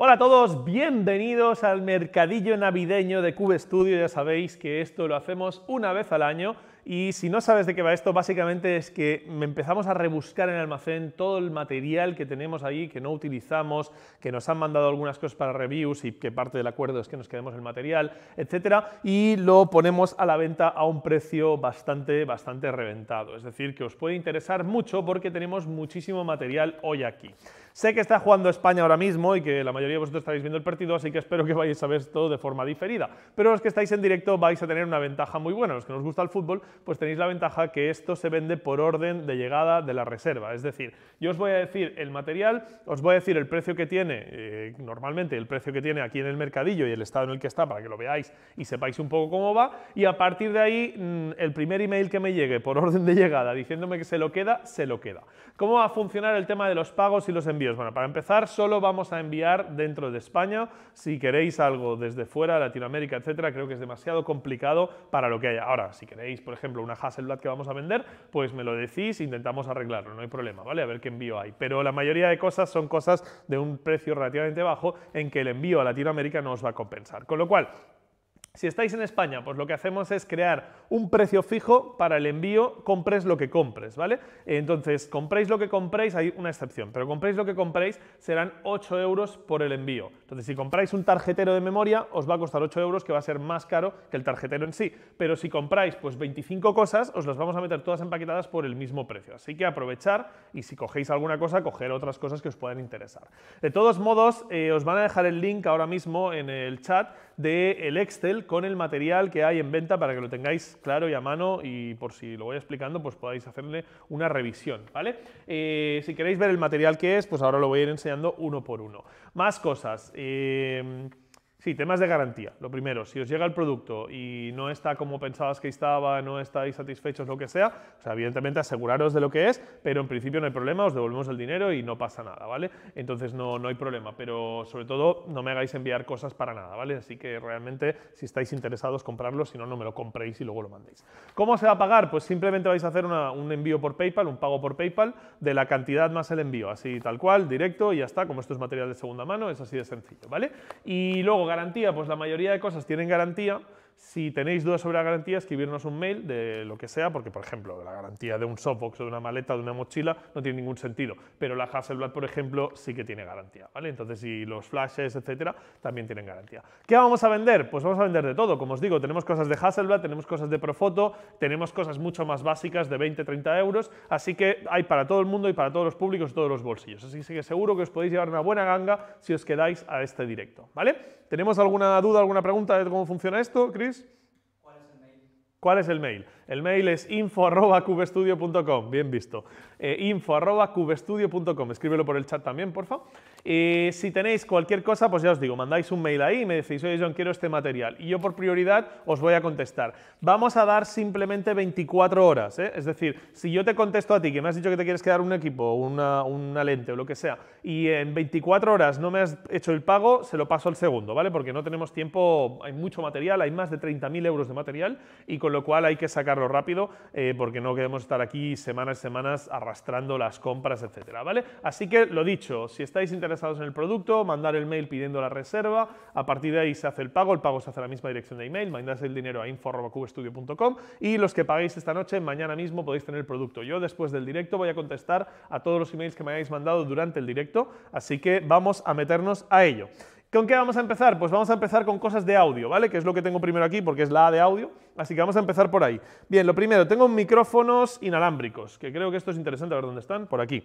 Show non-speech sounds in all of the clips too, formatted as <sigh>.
Hola a todos, bienvenidos al mercadillo navideño de Cube Studio. Ya sabéis que esto lo hacemos una vez al año y si no sabes de qué va esto, básicamente es que empezamos a rebuscar en el almacén todo el material que tenemos ahí, que no utilizamos, que nos han mandado algunas cosas para reviews y que parte del acuerdo es que nos quedemos el material, etc. y lo ponemos a la venta a un precio bastante, bastante reventado. Es decir, que os puede interesar mucho porque tenemos muchísimo material hoy aquí. Sé que está jugando España ahora mismo y que la mayoría de vosotros estáis viendo el partido, así que espero que vayáis a ver todo de forma diferida. Pero los que estáis en directo vais a tener una ventaja muy buena. Los que nos gusta el fútbol, pues tenéis la ventaja que esto se vende por orden de llegada de la reserva. Es decir, yo os voy a decir el material, os voy a decir el precio que tiene eh, normalmente, el precio que tiene aquí en el mercadillo y el estado en el que está para que lo veáis y sepáis un poco cómo va. Y a partir de ahí, mm, el primer email que me llegue por <laughs> orden de llegada diciéndome que se lo queda, se lo queda. ¿Cómo va a funcionar el tema de los pagos y los envíos? Bueno, para empezar, solo vamos a enviar dentro de España. Si queréis algo desde fuera, Latinoamérica, etcétera, creo que es demasiado complicado para lo que haya. Ahora, si queréis, por ejemplo, una Hasselblad que vamos a vender, pues me lo decís, intentamos arreglarlo, no hay problema, ¿vale? A ver qué envío hay. Pero la mayoría de cosas son cosas de un precio relativamente bajo en que el envío a Latinoamérica no os va a compensar. Con lo cual, si estáis en España, pues lo que hacemos es crear un precio fijo para el envío, compres lo que compres, ¿vale? Entonces, compréis lo que compréis, hay una excepción, pero compréis lo que compréis, serán 8 euros por el envío. Entonces, si compráis un tarjetero de memoria, os va a costar 8 euros, que va a ser más caro que el tarjetero en sí. Pero si compráis, pues 25 cosas, os las vamos a meter todas empaquetadas por el mismo precio. Así que aprovechar y si cogéis alguna cosa, coger otras cosas que os puedan interesar. De todos modos, eh, os van a dejar el link ahora mismo en el chat del Excel con el material que hay en venta para que lo tengáis claro y a mano y por si lo voy explicando, pues podáis hacerle una revisión, ¿vale? Eh, si queréis ver el material que es, pues ahora lo voy a ir enseñando uno por uno. Más cosas. Eh, Sí, temas de garantía. Lo primero, si os llega el producto y no está como pensabas que estaba, no estáis satisfechos, lo que sea, evidentemente aseguraros de lo que es, pero en principio no hay problema, os devolvemos el dinero y no pasa nada, ¿vale? Entonces no, no hay problema, pero sobre todo no me hagáis enviar cosas para nada, ¿vale? Así que realmente si estáis interesados, comprarlo, si no, no me lo compréis y luego lo mandéis. ¿Cómo se va a pagar? Pues simplemente vais a hacer un envío por PayPal, un pago por PayPal, de la cantidad más el envío, así tal cual, directo y ya está, como esto es material de segunda mano, es así de sencillo, ¿vale? Y luego garantía, pues la mayoría de cosas tienen garantía. Si tenéis dudas sobre la garantía, escribirnos un mail de lo que sea, porque, por ejemplo, la garantía de un softbox, o de una maleta, de una mochila, no tiene ningún sentido. Pero la Hasselblad, por ejemplo, sí que tiene garantía, ¿vale? Entonces, y los flashes, etcétera, también tienen garantía. ¿Qué vamos a vender? Pues vamos a vender de todo. Como os digo, tenemos cosas de Hasselblad, tenemos cosas de Profoto, tenemos cosas mucho más básicas de 20, 30 euros. Así que hay para todo el mundo y para todos los públicos y todos los bolsillos. Así que seguro que os podéis llevar una buena ganga si os quedáis a este directo, ¿vale? ¿Tenemos alguna duda, alguna pregunta de cómo funciona esto, Chris? ¿Cuál es el mail? ¿Cuál es el mail? El mail es info.cubestudio.com, bien visto. Eh, info.cubestudio.com, escríbelo por el chat también, por favor. si tenéis cualquier cosa, pues ya os digo, mandáis un mail ahí y me decís, oye John, quiero este material. Y yo por prioridad os voy a contestar. Vamos a dar simplemente 24 horas, ¿eh? es decir, si yo te contesto a ti que me has dicho que te quieres quedar un equipo, una, una lente o lo que sea, y en 24 horas no me has hecho el pago, se lo paso al segundo, ¿vale? Porque no tenemos tiempo, hay mucho material, hay más de 30.000 euros de material y con lo cual hay que sacar lo rápido eh, porque no queremos estar aquí semanas y semanas arrastrando las compras, etcétera, ¿vale? Así que lo dicho, si estáis interesados en el producto, mandar el mail pidiendo la reserva, a partir de ahí se hace el pago, el pago se hace a la misma dirección de email, mandáis el dinero a info.cubestudio.com y los que pagáis esta noche, mañana mismo podéis tener el producto. Yo después del directo voy a contestar a todos los emails que me hayáis mandado durante el directo, así que vamos a meternos a ello. ¿Con qué vamos a empezar? Pues vamos a empezar con cosas de audio, ¿vale? Que es lo que tengo primero aquí porque es la A de audio, así que vamos a empezar por ahí. Bien, lo primero, tengo micrófonos inalámbricos, que creo que esto es interesante, a ver dónde están, por aquí.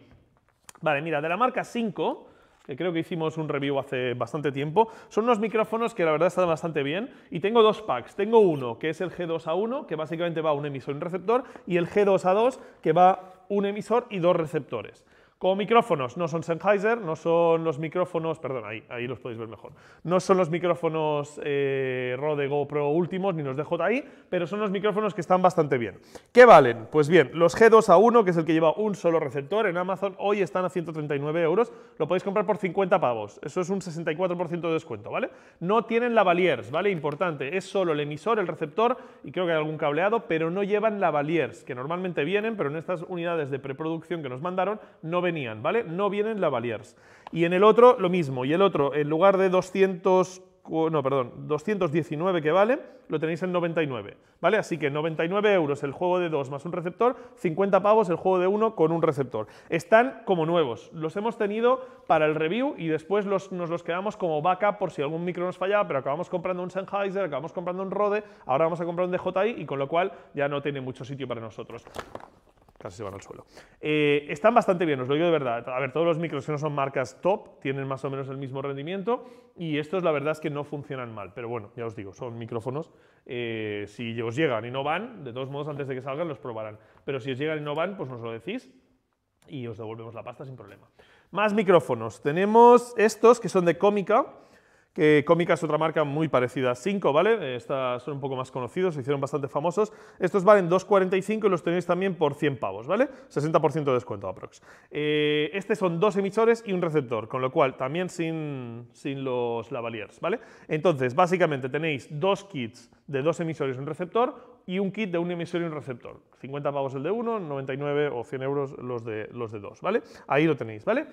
Vale, mira, de la marca 5, que creo que hicimos un review hace bastante tiempo. Son unos micrófonos que la verdad están bastante bien y tengo dos packs. Tengo uno que es el G2A1, que básicamente va un emisor y un receptor, y el G2A2, que va un emisor y dos receptores. Como micrófonos, no son Sennheiser, no son los micrófonos, perdón, ahí, ahí los podéis ver mejor, no son los micrófonos eh, Rode GoPro últimos ni los ahí, pero son los micrófonos que están bastante bien. ¿Qué valen? Pues bien, los G2A1, que es el que lleva un solo receptor en Amazon, hoy están a 139 euros, lo podéis comprar por 50 pavos, eso es un 64% de descuento, ¿vale? No tienen lavaliers, ¿vale? Importante, es solo el emisor, el receptor y creo que hay algún cableado, pero no llevan lavaliers, que normalmente vienen, pero en estas unidades de preproducción que nos mandaron no ven ¿vale? No vienen Valiers Y en el otro, lo mismo. Y el otro, en lugar de 200, no, perdón, 219 que vale, lo tenéis en 99, ¿vale? Así que 99 euros el juego de 2 más un receptor, 50 pavos el juego de 1 con un receptor. Están como nuevos, los hemos tenido para el review y después nos los quedamos como backup por si algún micro nos fallaba, pero acabamos comprando un Sennheiser, acabamos comprando un Rode, ahora vamos a comprar un DJI y con lo cual ya no tiene mucho sitio para nosotros casi se van al suelo. Eh, están bastante bien, os lo digo de verdad. A ver, todos los micros que no son marcas top tienen más o menos el mismo rendimiento y estos la verdad es que no funcionan mal, pero bueno, ya os digo, son micrófonos. Eh, si os llegan y no van, de todos modos antes de que salgan los probarán. Pero si os llegan y no van, pues nos lo decís y os devolvemos la pasta sin problema. Más micrófonos. Tenemos estos que son de Cómica que Cómica es otra marca muy parecida. 5, ¿vale? Eh, Estas son un poco más conocidos, se hicieron bastante famosos. Estos valen 2,45 y los tenéis también por 100 pavos, ¿vale? 60% de descuento aprox. Estos eh, este son dos emisores y un receptor, con lo cual también sin, los lavaliers, ¿vale? Entonces, básicamente tenéis dos kits de dos emisores y un receptor y un kit de un emisor y un receptor. 50 pavos el de uno, 99 o 100 euros los de, los de dos, ¿vale? Ahí lo tenéis, ¿vale?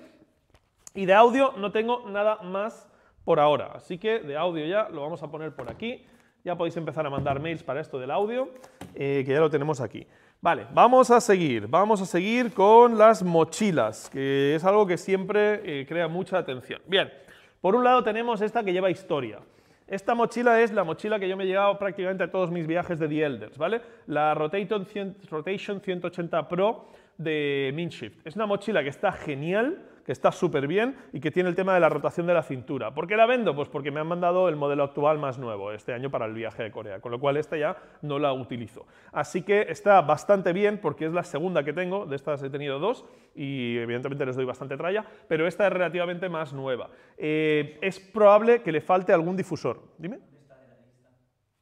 Y de audio no tengo nada más por ahora. Así que de audio ya lo vamos a poner por aquí. Ya podéis empezar a mandar mails para esto del audio, eh, que ya lo tenemos aquí. Vale, vamos a seguir, vamos a seguir con las mochilas, que es algo que siempre eh, crea mucha atención. Bien, por un lado tenemos esta que lleva historia. Esta mochila es la mochila que yo me he llevado prácticamente a todos mis viajes de The Elders, ¿vale? La Rotation 180 Pro de Minshift. Es una mochila que está genial, está súper bien y que tiene el tema de la rotación de la cintura. ¿Por qué la vendo? Pues porque me han mandado el modelo actual más nuevo este año para el viaje de Corea, con lo cual esta ya no la utilizo. Así que está bastante bien porque es la segunda que tengo, de estas he tenido dos y evidentemente les doy bastante tralla, pero esta es relativamente más nueva. Eh, es probable que le falte algún difusor. Dime.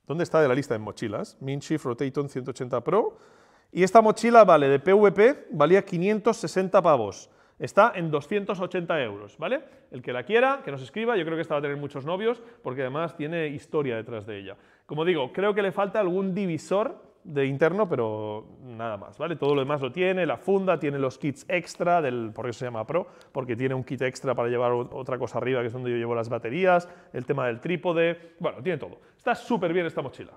¿Dónde está de la lista de mochilas? Minchi Rotaton 180 Pro. Y esta mochila, vale, de PVP, valía 560 pavos. Está en 280 euros, ¿vale? El que la quiera, que nos escriba, yo creo que esta va a tener muchos novios, porque además tiene historia detrás de ella. Como digo, creo que le falta algún divisor de interno, pero nada más, ¿vale? Todo lo demás lo tiene, la funda, tiene los kits extra, del, por qué se llama Pro, porque tiene un kit extra para llevar otra cosa arriba, que es donde yo llevo las baterías, el tema del trípode, bueno, tiene todo. Está súper bien esta mochila.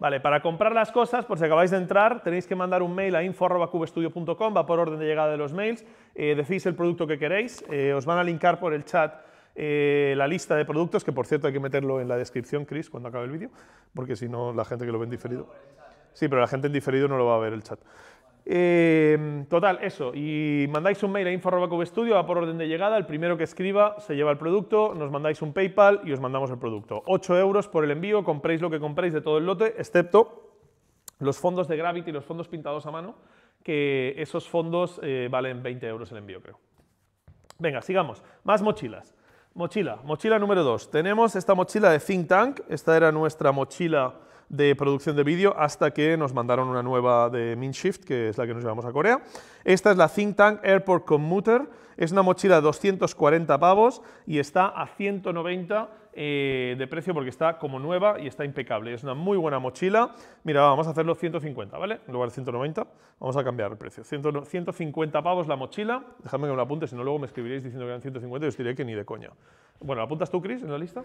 Vale, para comprar las cosas, por si acabáis de entrar, tenéis que mandar un mail a info.cubestudio.com, va por orden de llegada de los mails, eh, decís el producto que queréis, eh, os van a linkar por el chat eh, la lista de productos, que por cierto hay que meterlo en la descripción, Chris, cuando acabe el vídeo, porque si no la gente que lo ve en diferido... Sí, pero la gente en diferido no lo va a ver el chat. Em, total, eso. Y mandáis un mail a info.cubestudio, va por orden de llegada. El primero que escriba se lleva el producto, nos mandáis un PayPal y os mandamos el producto. 8 euros por el envío, compréis lo que compréis de todo el lote, excepto los fondos de Gravity, los fondos pintados a mano, que esos fondos eh, valen 20 euros el envío, creo. Venga, sigamos. Más mochilas. Mochila, mochila número 2. Tenemos esta mochila de Think Tank. Esta era nuestra mochila de producción de vídeo hasta que nos mandaron una nueva de Minshift, que es la que nos llevamos a Corea. Esta es la Think Tank Airport Commuter, es una mochila de 240 pavos y está a 190 eh, de precio porque está como nueva y está impecable. Es una muy buena mochila. Mira, vamos a hacerlo 150, ¿vale? En lugar de 190, vamos a cambiar el precio. 150 pavos la mochila. Dejadme que me lo apunte, si no luego me escribiréis diciendo que eran 150 y os diré que ni de coña. Bueno, ¿apuntas tú, Chris, en la lista?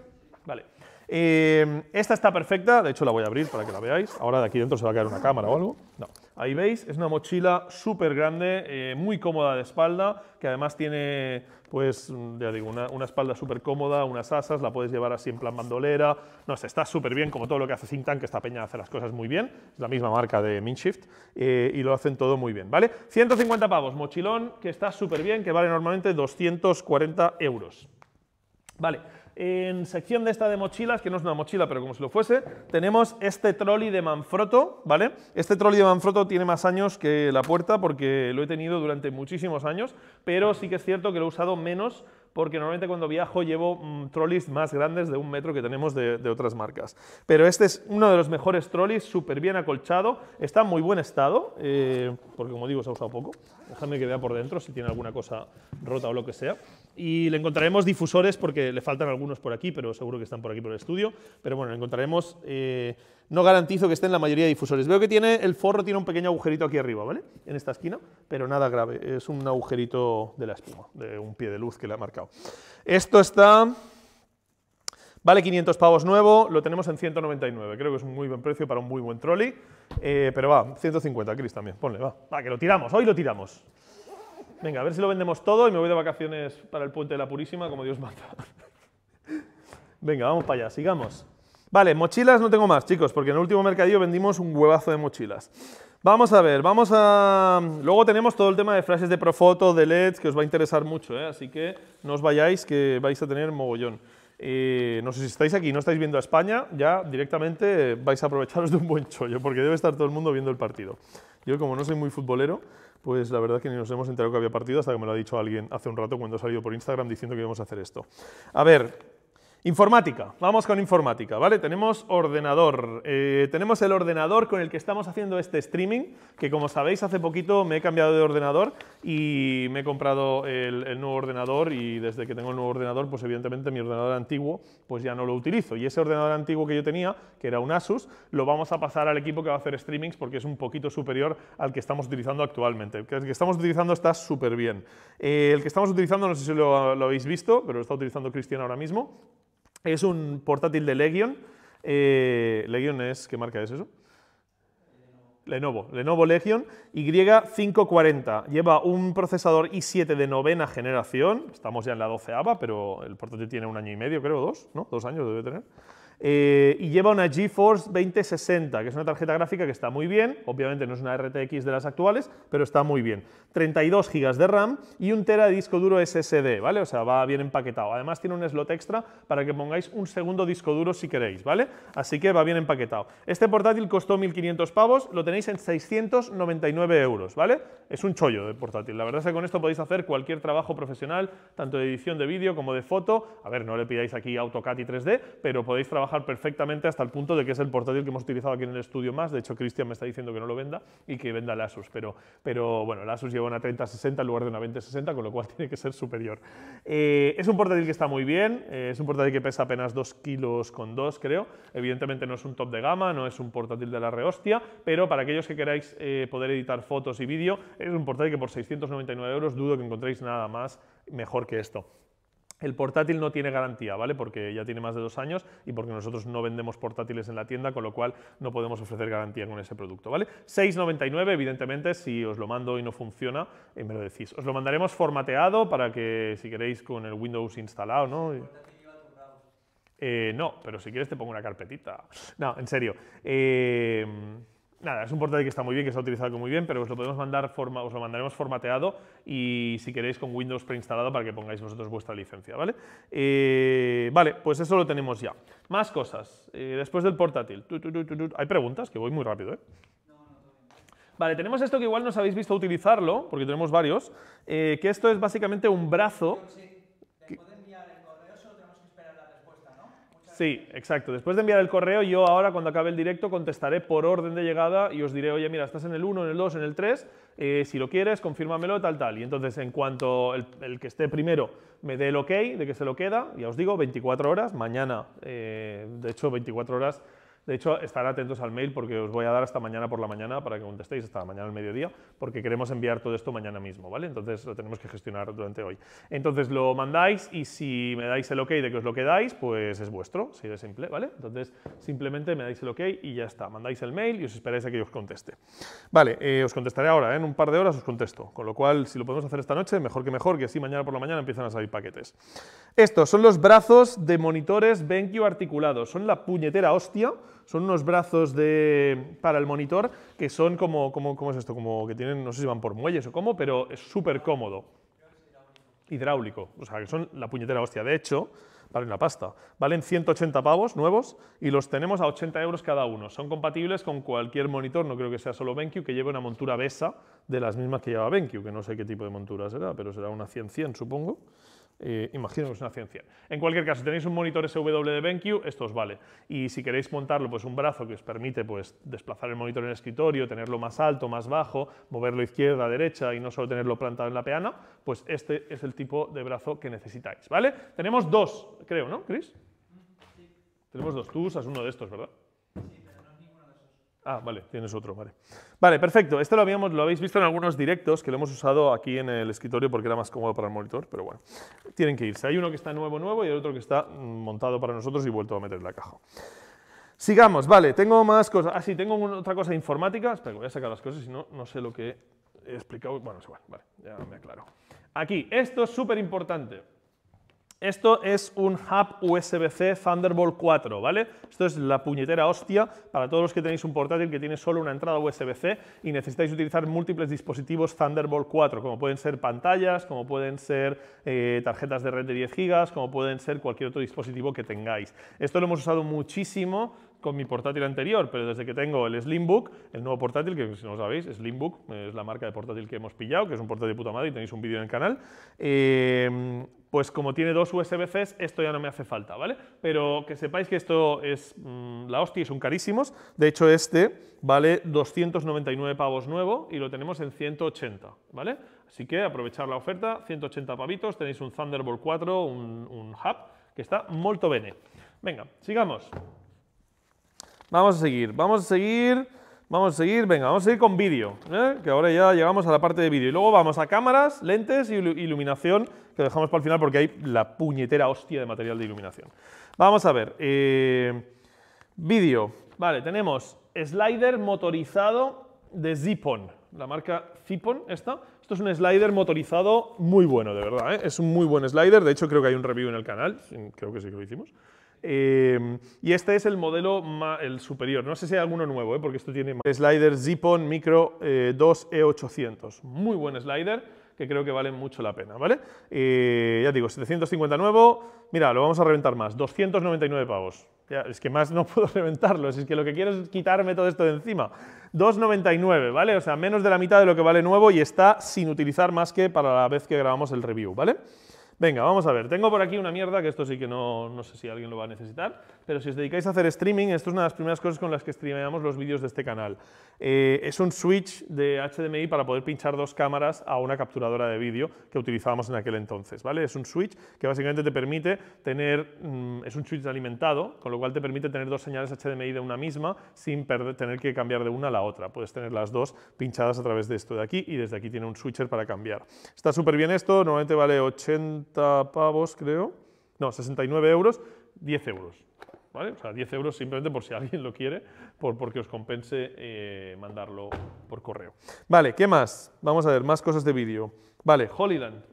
Vale. Em, esta está perfecta, de hecho la voy a abrir para que la veáis. Ahora de aquí dentro se va a caer una cámara o algo. No. Ahí veis, es una mochila súper grande, eh, muy cómoda de espalda, que además tiene, pues, ya digo, una, espalda súper cómoda, unas asas, la puedes llevar así en plan bandolera. No sé, está súper bien, como todo lo que hace Think que esta peña hace las cosas muy bien. Es la misma marca de Minshift eh, y lo hacen todo muy bien, ¿vale? 150 pavos, mochilón, que está súper bien, que vale normalmente 240 euros. Vale en sección de esta de mochilas, que no es una mochila, pero como si lo fuese, tenemos este trolley de Manfrotto, ¿vale? Este trolley de Manfrotto tiene más años que la puerta porque lo he tenido durante muchísimos años, pero sí que es cierto que lo he usado menos porque normalmente cuando viajo llevo mm, trolleys más grandes de un metro que tenemos de, otras marcas. Pero este es uno de los mejores trolleys, súper bien acolchado, está en muy buen estado, eh, porque como digo se ha usado poco. Déjame que vea por dentro si tiene alguna cosa rota o lo que sea. Y le encontraremos difusores porque le faltan algunos por aquí, pero seguro que están por aquí por el estudio. Pero bueno, le encontraremos... Eh, no garantizo que esté en la mayoría de difusores. Veo que tiene el forro tiene un pequeño agujerito aquí arriba, ¿vale? En esta esquina, pero nada grave, es un agujerito de la espuma, de un pie de luz que le ha marcado. Esto está... Vale 500 pavos nuevo, lo tenemos en 199, creo que es un muy buen precio para un muy buen trolley, eh, pero va, 150, Chris también, ponle, va, va, que lo tiramos, hoy lo tiramos. Venga, a ver si lo vendemos todo y me voy de vacaciones para el puente de la Purísima, como Dios manda. <laughs> Venga, vamos para allá, sigamos. Vale, mochilas no tengo más, chicos, porque en el último mercadillo vendimos un huevazo de mochilas. Vamos a ver, vamos a... Luego tenemos todo el tema de frases de Profoto, de LEDs, que os va a interesar mucho, ¿eh? así que no os vayáis, que vais a tener mogollón. Eh, no sé si estáis aquí, no estáis viendo a España, ya directamente vais a aprovecharos de un buen chollo, porque debe estar todo el mundo viendo el partido. Yo, como no soy muy futbolero, pues la verdad que ni nos hemos enterado que había partido hasta que me lo ha dicho alguien hace un rato cuando ha salido por Instagram diciendo que íbamos a hacer esto. A ver, Informática, vamos con informática, ¿vale? Tenemos ordenador, eh, tenemos el ordenador con el que estamos haciendo este streaming, que como sabéis hace poquito me he cambiado de ordenador y me he comprado el, nuevo ordenador y desde que tengo el nuevo ordenador, pues evidentemente mi ordenador antiguo pues ya no lo utilizo y ese ordenador antiguo que yo tenía, que era un Asus, lo vamos a pasar al equipo que va a hacer streamings porque es un poquito superior al que estamos utilizando actualmente. El que estamos utilizando está súper bien. Eh, el que estamos utilizando, no sé si lo, lo habéis visto, pero lo está utilizando Cristian ahora mismo es un portátil de Legion. Eh, Legion es, ¿qué marca es eso? Lenovo, Lenovo Legion Y540. Lleva un procesador i7 de novena generación. Estamos ya en la doceava, pero el portátil tiene un año y medio, creo, dos, ¿no? Dos años debe tener. Eh, y lleva una GeForce 2060, que es una tarjeta gráfica que está muy bien, obviamente no es una RTX de las actuales, pero está muy bien. 32 GB de RAM y un tera de disco duro SSD, ¿vale? O sea, va bien empaquetado. Además tiene un slot extra para que pongáis un segundo disco duro si queréis, ¿vale? Así que va bien empaquetado. Este portátil costó 1.500 pavos, lo tenéis en 699 euros, ¿vale? Es un chollo de portátil. La verdad es que con esto podéis hacer cualquier trabajo profesional, tanto de edición de vídeo como de foto. A ver, no le pidáis aquí AutoCAD y 3D, pero podéis trabajar perfectamente hasta el punto de que es el portátil que hemos utilizado aquí en el estudio más. De hecho, Cristian me está diciendo que no lo venda y que venda el Asus. Pero, pero bueno, el Asus lleva una 3060 en lugar de una 2060, con lo cual <laughs> tiene que ser superior. Eh, es un portátil que está muy bien. Eh, es un portátil que pesa apenas 2 kilos con 2, creo. Evidentemente no es un top de gama, no es un portátil de la rehostia, pero para aquellos que queráis eh, poder editar fotos y vídeo, es un portátil que por 699 euros dudo que encontréis nada más mejor que esto. El portátil no tiene garantía, ¿vale? Porque ya tiene más de dos años y porque nosotros no vendemos portátiles en la tienda, con lo cual no podemos ofrecer garantía con ese producto, ¿vale? 6,99, evidentemente, si os lo mando y no funciona, en eh, me lo decís. Os lo mandaremos formateado para que, si queréis, con el Windows instalado, ¿no? Eh, no, pero si quieres te pongo una carpetita. No, en serio. Eh... Nada, es un portátil que está muy bien, que está utilizado muy bien, pero os lo podemos mandar, os lo mandaremos formateado y si queréis con Windows preinstalado para que pongáis vosotros vuestra licencia, ¿vale? Eh, vale, pues eso lo tenemos ya. Más cosas, eh, después del portátil. Hay preguntas, que voy muy rápido, ¿eh? Vale, tenemos esto que igual nos habéis visto utilizarlo, porque tenemos varios, eh, que esto es básicamente un brazo... Sí, exacto. Después de enviar el correo, yo ahora cuando acabe el directo contestaré por orden de llegada y os diré, oye, mira, estás en el 1, en el 2, en el 3, eh, si lo quieres, confírmamelo, tal, tal. Y entonces, en cuanto el, que esté primero me dé el ok de que se lo queda, ya os digo, 24 horas, mañana, eh, de hecho, 24 horas de hecho, estar atentos al mail porque os voy a dar hasta mañana por la mañana para que contestéis, hasta mañana al mediodía, porque queremos enviar todo esto mañana mismo, ¿vale? Entonces lo tenemos que gestionar durante hoy. Entonces lo mandáis y si me dais el ok de que os lo quedáis, pues es vuestro, si de simple, ¿vale? Entonces simplemente me dais el ok y ya está. Mandáis el mail y os esperáis a que os conteste. Vale, eh, os contestaré ahora, ¿eh? en un par de horas os contesto. Con lo cual, si lo podemos hacer esta noche, mejor que mejor, que así mañana por la mañana empiezan a salir paquetes. Estos son los brazos de monitores BenQ articulados. Son la puñetera hostia son unos brazos para el monitor que son como, como, ¿cómo es esto? Como que tienen, no sé si van por muelles o cómo, pero es súper cómodo. Hidráulico, o sea, que son la puñetera hostia. De hecho, valen la pasta. Valen 180 pavos nuevos y los tenemos a 80 euros cada uno. Son compatibles con cualquier monitor, no creo que sea solo BenQ, que lleve una montura BESA de las mismas que lleva BenQ, que no sé qué tipo de montura será, pero será una 100-100 supongo. Eh, imagino que es una ciencia, En cualquier caso, si tenéis un monitor SW de BenQ, esto os vale. Y si queréis montarlo, pues un brazo que os permite pues, desplazar el monitor en el escritorio, tenerlo más alto, más bajo, moverlo izquierda, derecha y no solo tenerlo plantado en la peana, pues este es el tipo de brazo que necesitáis, ¿vale? Tenemos dos, creo, ¿no, Chris? Tenemos dos. Tú usas uno de estos, ¿verdad? Ah, vale, tienes otro, vale. Vale, perfecto. Este lo, habíamos, lo habéis visto en algunos directos que lo hemos usado aquí en el escritorio porque era más cómodo para el monitor, pero bueno, tienen que irse. Hay uno que está nuevo, nuevo y el otro que está mm, montado para nosotros y vuelto a meter en la caja. Sigamos, vale, tengo más cosas. Ah, sí, tengo otra cosa informática. Espera, voy a sacar las cosas, si no, no sé lo que he explicado. Bueno, es igual, vale, ya me aclaro. Aquí, esto es súper importante. Esto es un hub USB-C Thunderbolt 4, ¿vale? Esto es la puñetera hostia para todos los que tenéis un portátil que tiene solo una entrada USB-C y necesitáis utilizar múltiples dispositivos Thunderbolt 4, como pueden ser pantallas, como pueden ser eh, tarjetas de red de 10 GB, como pueden ser cualquier otro dispositivo que tengáis. Esto lo hemos usado muchísimo con mi portátil anterior, pero desde que tengo el Slimbook, el nuevo portátil, que si no lo sabéis, Slimbook eh, es la marca de portátil que hemos pillado, que es un portátil puta madre y tenéis un vídeo en el canal, eh, pues como tiene dos usb c esto ya no me hace falta, ¿vale? Pero que sepáis que esto es mm, la hostia y son carísimos. De hecho, este vale 299 pavos nuevo y lo tenemos en 180, ¿vale? Así que aprovechar la oferta, 180 pavitos, tenéis un Thunderbolt 4, un, un hub, que está molto bene. Venga, sigamos. Vamos a seguir, vamos a seguir, vamos a seguir, venga, vamos a seguir con vídeo, ¿eh? que ahora ya llegamos a la parte de vídeo. Y luego vamos a cámaras, lentes y iluminación, que dejamos para el final porque hay la puñetera hostia de material de iluminación. Vamos a ver, eh, vídeo, vale, tenemos slider motorizado de Zippon. la marca Zippon, esta. Esto es un slider motorizado muy bueno, de verdad, ¿eh? es un muy buen slider, de hecho creo que hay un review en el canal, creo que sí que lo hicimos. Em, y este es el modelo el superior. No sé si hay alguno nuevo, eh, porque esto tiene Slider Zipon Micro 2E800. Eh, e Muy buen slider que creo que vale mucho la pena, ¿vale? Eh, ya digo, 750 nuevo. Mira, lo vamos a reventar más. 299 pavos. es que más no <laughs> puedo reventarlo. es que lo que quiero es quitarme todo esto de encima. 2,99, ¿vale? O sea, menos de la mitad de lo que vale nuevo y está sin utilizar más que para la vez que grabamos el review, ¿vale? Venga, vamos a ver. Tengo por aquí una mierda, que esto sí que no, no sé si alguien lo va a necesitar, pero si os dedicáis a hacer streaming, esto es una de las primeras cosas con las que streamamos los vídeos de este canal. Eh, es un switch de HDMI para poder pinchar dos cámaras a una capturadora de vídeo que utilizábamos en aquel entonces, ¿vale? Es un switch que básicamente te permite tener, mm, es un switch alimentado, con lo cual te permite tener dos señales HDMI de una misma sin tener que cambiar de una a la otra. Puedes tener las dos pinchadas a través de esto de aquí y desde aquí tiene un switcher para cambiar. Está súper bien esto, normalmente vale 80 60 pavos, creo. No, 69 euros, 10 euros. ¿Vale? O sea, 10 euros simplemente por si alguien lo quiere, por, porque os compense eh, mandarlo por correo. Vale, ¿qué más? Vamos a ver, más cosas de vídeo. Vale, Holyland.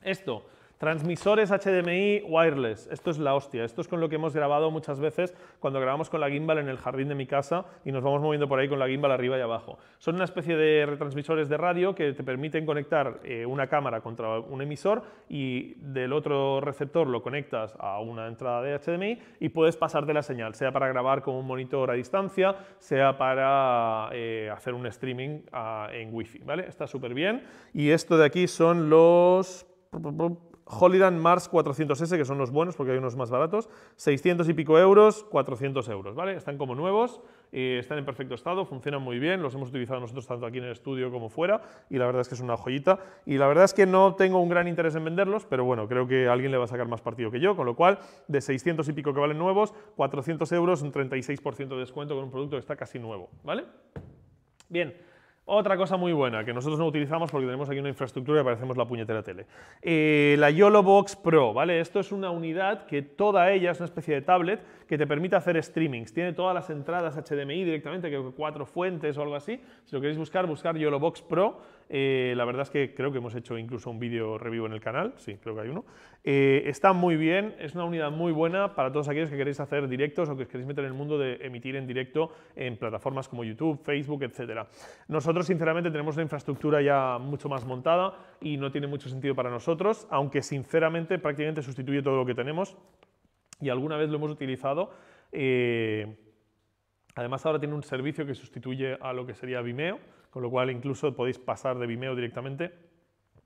Esto, Transmisores HDMI wireless. Esto es la hostia. Esto es con lo que hemos grabado muchas veces cuando grabamos con la gimbal en el jardín de mi casa y nos vamos moviendo por ahí con la gimbal arriba y abajo. Son una especie de retransmisores de radio que te permiten conectar eh, una cámara contra un emisor y del otro receptor lo conectas a una entrada de HDMI y puedes pasarte la señal, sea para grabar con un monitor a distancia, sea para eh, hacer un streaming ah, en wifi. ¿vale? Está súper bien. Y esto de aquí son los Holiday Mars 400S, que son los buenos porque hay unos más baratos, 600 y pico euros, 400 euros, ¿vale? Están como nuevos, están en perfecto estado, funcionan muy bien, los hemos utilizado nosotros tanto aquí en el estudio como fuera, y la verdad es que es una joyita, y la verdad es que no tengo un gran interés en venderlos, pero bueno, creo que alguien le va a sacar más partido que yo, con lo cual, de 600 y pico que valen nuevos, 400 euros, un 36% de descuento con un producto que está casi nuevo, ¿vale? Bien. Otra cosa muy buena, que nosotros no utilizamos porque tenemos aquí una infraestructura y parecemos la puñetera tele. Eh, la YOLO Box Pro, ¿vale? Esto es una unidad que toda ella es una especie de tablet que te permite hacer streamings. Tiene todas las entradas HDMI directamente, creo que cuatro fuentes o algo así. Si lo queréis buscar, buscar YOLO Box Pro eh, la verdad es que creo que hemos hecho incluso un vídeo review en el canal, sí, creo que hay uno. Eh, está muy bien, es una unidad muy buena para todos aquellos que queréis hacer directos o que os queréis meter en el mundo de emitir en directo en plataformas como YouTube, Facebook, etc. Nosotros, sinceramente, tenemos una infraestructura ya mucho más montada y no tiene mucho sentido para nosotros, aunque sinceramente prácticamente sustituye todo lo que tenemos y alguna vez lo hemos utilizado. Eh, además, ahora tiene un servicio que sustituye a lo que sería Vimeo con lo cual incluso podéis pasar de Vimeo directamente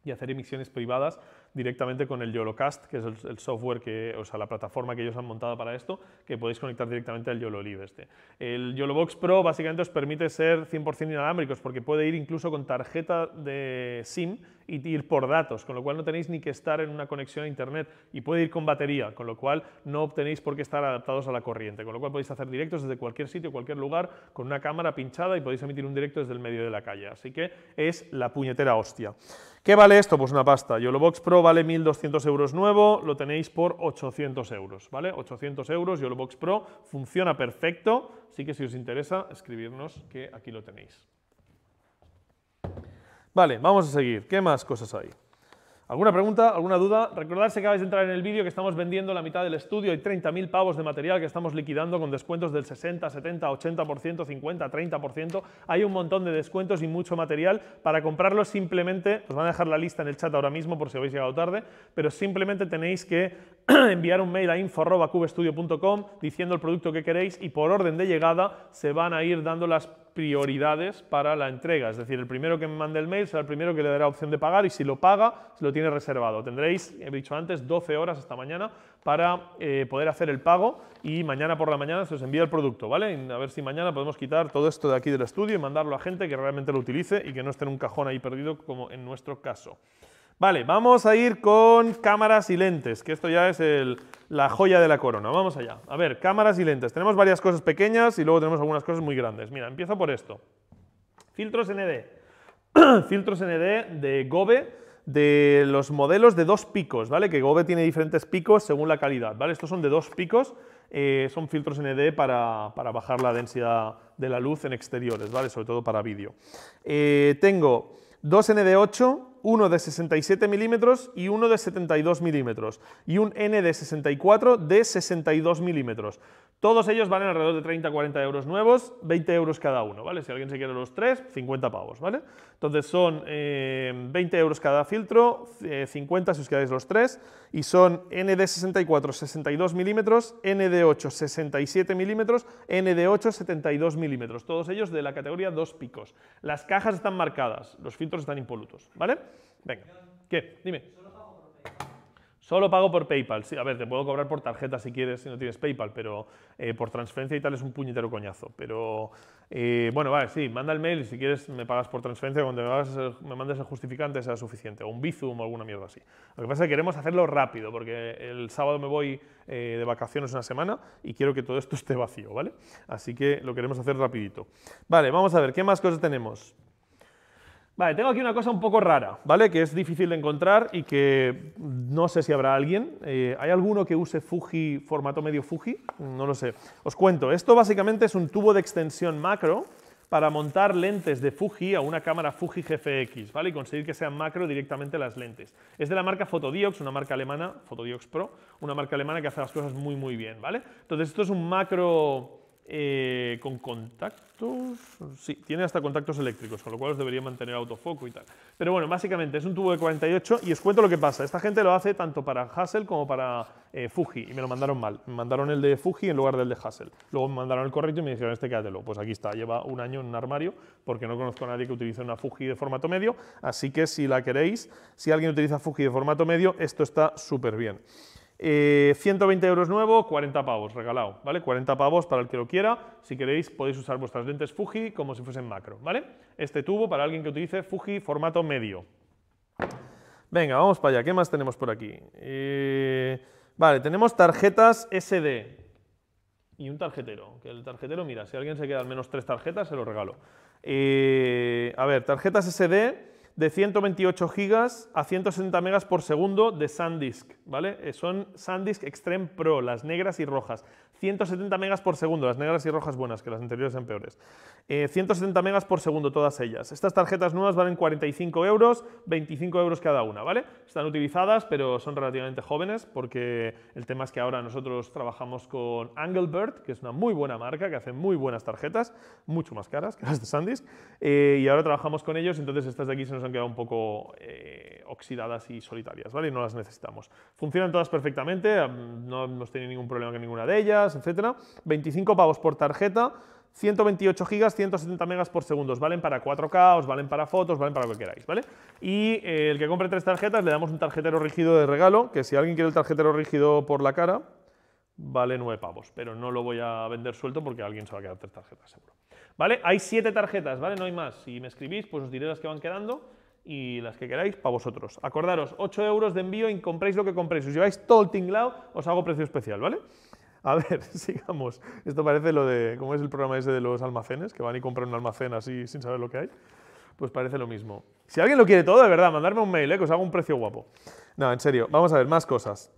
y hacer emisiones privadas directamente con el Yolocast, que es el, software, que, o sea, la plataforma que ellos han montado para esto, que podéis conectar directamente al Yolo Live este. El YoloBox Pro básicamente os permite ser 100% inalámbricos, porque puede ir incluso con tarjeta de SIM y ir por datos, con lo cual no tenéis ni que estar en una conexión a internet y puede ir con batería, con lo cual no tenéis por qué estar adaptados a la corriente, con lo cual podéis hacer directos desde cualquier sitio, cualquier lugar, con una cámara pinchada y podéis emitir un directo desde el medio de la calle. Así que es la puñetera hostia. ¿Qué vale esto? Pues una pasta. YoloBox Pro vale 1.200 euros nuevo, lo tenéis por 800 euros, ¿vale? 800 euros, YoloBox Pro, funciona perfecto, así que si os interesa, escribirnos que aquí lo tenéis. Vale, vamos a seguir. ¿Qué más cosas hay? ¿Alguna pregunta? ¿Alguna duda? Recordad que acabáis de entrar en el vídeo que estamos vendiendo la mitad del estudio y 30.000 pavos de material que estamos liquidando con descuentos del 60, 70, 80%, 50, 30%. Hay un montón de descuentos y mucho material. Para comprarlo simplemente, os van a dejar la lista en el chat ahora mismo por si habéis llegado tarde, pero simplemente tenéis que <clears throat> enviar un mail a info.cubestudio.com diciendo el producto que queréis y por orden de llegada se van a ir dando las prioridades para la entrega. Es decir, el primero que me mande el mail será el primero que le dará opción de pagar y si lo paga, se lo tiene reservado. Tendréis, he dicho antes, 12 horas hasta mañana para eh, poder hacer el pago y mañana por la mañana se os envía el producto, ¿vale? A ver si mañana podemos quitar todo esto de aquí del estudio y mandarlo a gente que realmente lo utilice y que no esté en un cajón ahí perdido como en nuestro caso. Vale, vamos a ir con cámaras y lentes, que esto ya es la joya de la corona. Vamos allá. A ver, cámaras y lentes. Tenemos varias cosas pequeñas y luego tenemos algunas cosas muy grandes. Mira, empiezo por esto. Filtros ND. <clears throat> Filtros ND de Gobe de los modelos de dos picos, ¿vale? Que Gobe tiene diferentes picos según la calidad, ¿vale? Estos son de dos picos, eh, son filtros ND para, bajar la densidad de la luz en exteriores, ¿vale? Sobre todo para vídeo. Eh, tengo dos ND8 uno de 67 milímetros y uno de 72 milímetros, y un N de 64 de 62 milímetros. Todos ellos valen alrededor de 30-40 euros nuevos, 20 euros cada uno, ¿vale? Si alguien se quiere los tres, 50 pavos, ¿vale? Entonces son 20 eh, euros cada filtro, 50 eh, si os quedáis los tres, y son N de 64 62 milímetros, N de 8 67 milímetros, N de 8 72 milímetros, todos ellos de la categoría dos picos. Las cajas están marcadas, los filtros están impolutos, ¿vale? Venga. ¿Qué? Dime. Solo pago por PayPal. Sí, a ver, te puedo cobrar por tarjeta si quieres, si no tienes PayPal, pero eh, por transferencia y tal es un puñetero coñazo. Pero eh, bueno, vale, sí, manda el mail y si quieres me pagas por transferencia, cuando me, mandes el justificante sea suficiente, o un Bizum o alguna mierda así. Lo que pasa es que queremos hacerlo rápido, porque el sábado me voy eh, de vacaciones una semana y quiero que todo esto esté vacío, ¿vale? Así que lo queremos hacer rapidito. Vale, vamos a ver, ¿qué más cosas tenemos? Vale, tengo aquí una cosa un poco rara, ¿vale? Que es difícil de encontrar y que no sé si habrá alguien. Eh, ¿Hay alguno que use Fuji, formato medio Fuji? No lo sé. Os cuento, esto básicamente es un tubo de extensión macro para montar lentes de Fuji a una cámara Fuji GFX, ¿vale? Y conseguir que sean macro directamente las lentes. Es de la marca Fotodiox, una marca alemana, Fotodiox Pro, una marca alemana que hace las cosas muy, muy bien, ¿vale? Entonces esto es un macro eh, con contactos, sí, tiene hasta contactos eléctricos, con lo cual os debería mantener autofoco y tal. Pero bueno, básicamente es un tubo de 48 y os cuento lo que pasa. Esta gente lo hace tanto para Hassel como para eh, Fuji y me lo mandaron mal. Me mandaron el de Fuji en lugar del de Hassel. Luego me mandaron el correcto y me dijeron, este quédatelo. Pues aquí está, lleva un año en un armario porque no conozco a nadie que utilice una Fuji de formato medio, así que si la queréis, si alguien utiliza Fuji de formato medio, esto está súper bien. 120 eh, euros nuevo, 40 pavos, regalado, ¿vale? 40 pavos para el que lo quiera. Si queréis, podéis usar vuestras lentes Fuji como si fuesen macro, ¿vale? Este tubo para alguien que utilice Fuji formato medio. Venga, vamos para allá. ¿Qué más tenemos por aquí? Eh, vale, tenemos tarjetas SD y un tarjetero. Que el tarjetero, mira, si alguien se queda al menos tres tarjetas, se lo regalo. Eh, a ver, tarjetas SD de 128 gigas a 160 megas por segundo de SanDisk, ¿vale? Eh, son SanDisk Extreme Pro, las negras y rojas. 170 megas por segundo, las negras y rojas buenas, que las anteriores son peores. 170 eh, megas por segundo todas ellas. Estas tarjetas nuevas valen 45 euros, 25 euros cada una, ¿vale? Están utilizadas, pero son relativamente jóvenes, porque el tema es que ahora nosotros trabajamos con Angelbird, que es una muy buena marca, que hace muy buenas tarjetas, mucho más caras que las de SanDisk, eh, y ahora trabajamos con ellos, entonces estas de aquí se nos han quedado un poco eh, oxidadas y solitarias, ¿vale? Y no las necesitamos. Funcionan todas perfectamente, no hemos tenido ningún problema con ninguna de ellas, etcétera, 25 pavos por tarjeta, 128 gigas, 170 megas por segundo. valen para 4K, os valen para fotos, valen para lo que queráis, ¿vale? Y eh, el que compre tres tarjetas le damos un tarjetero rígido de regalo, que si alguien quiere el tarjetero rígido por la cara, vale 9 pavos, pero no lo voy a vender suelto porque alguien se va a quedar tres tarjetas, seguro. ¿Vale? Hay 7 tarjetas, ¿vale? No hay más. Si me escribís, pues os diré las que van quedando y las que queráis para vosotros. Acordaros, 8 euros de envío y compréis lo que compréis. Os lleváis todo el tinglado, os hago precio especial, ¿vale? <laughs> A ver, <laughs> sigamos. Esto parece lo de, ¿cómo es el programa ese de los almacenes? Que van y compran un almacén así sin saber lo que hay. Pues parece lo mismo. Si alguien lo quiere todo, de verdad, mandarme un mail, ¿eh? que os hago un precio guapo. No, en serio. Vamos a ver, más cosas.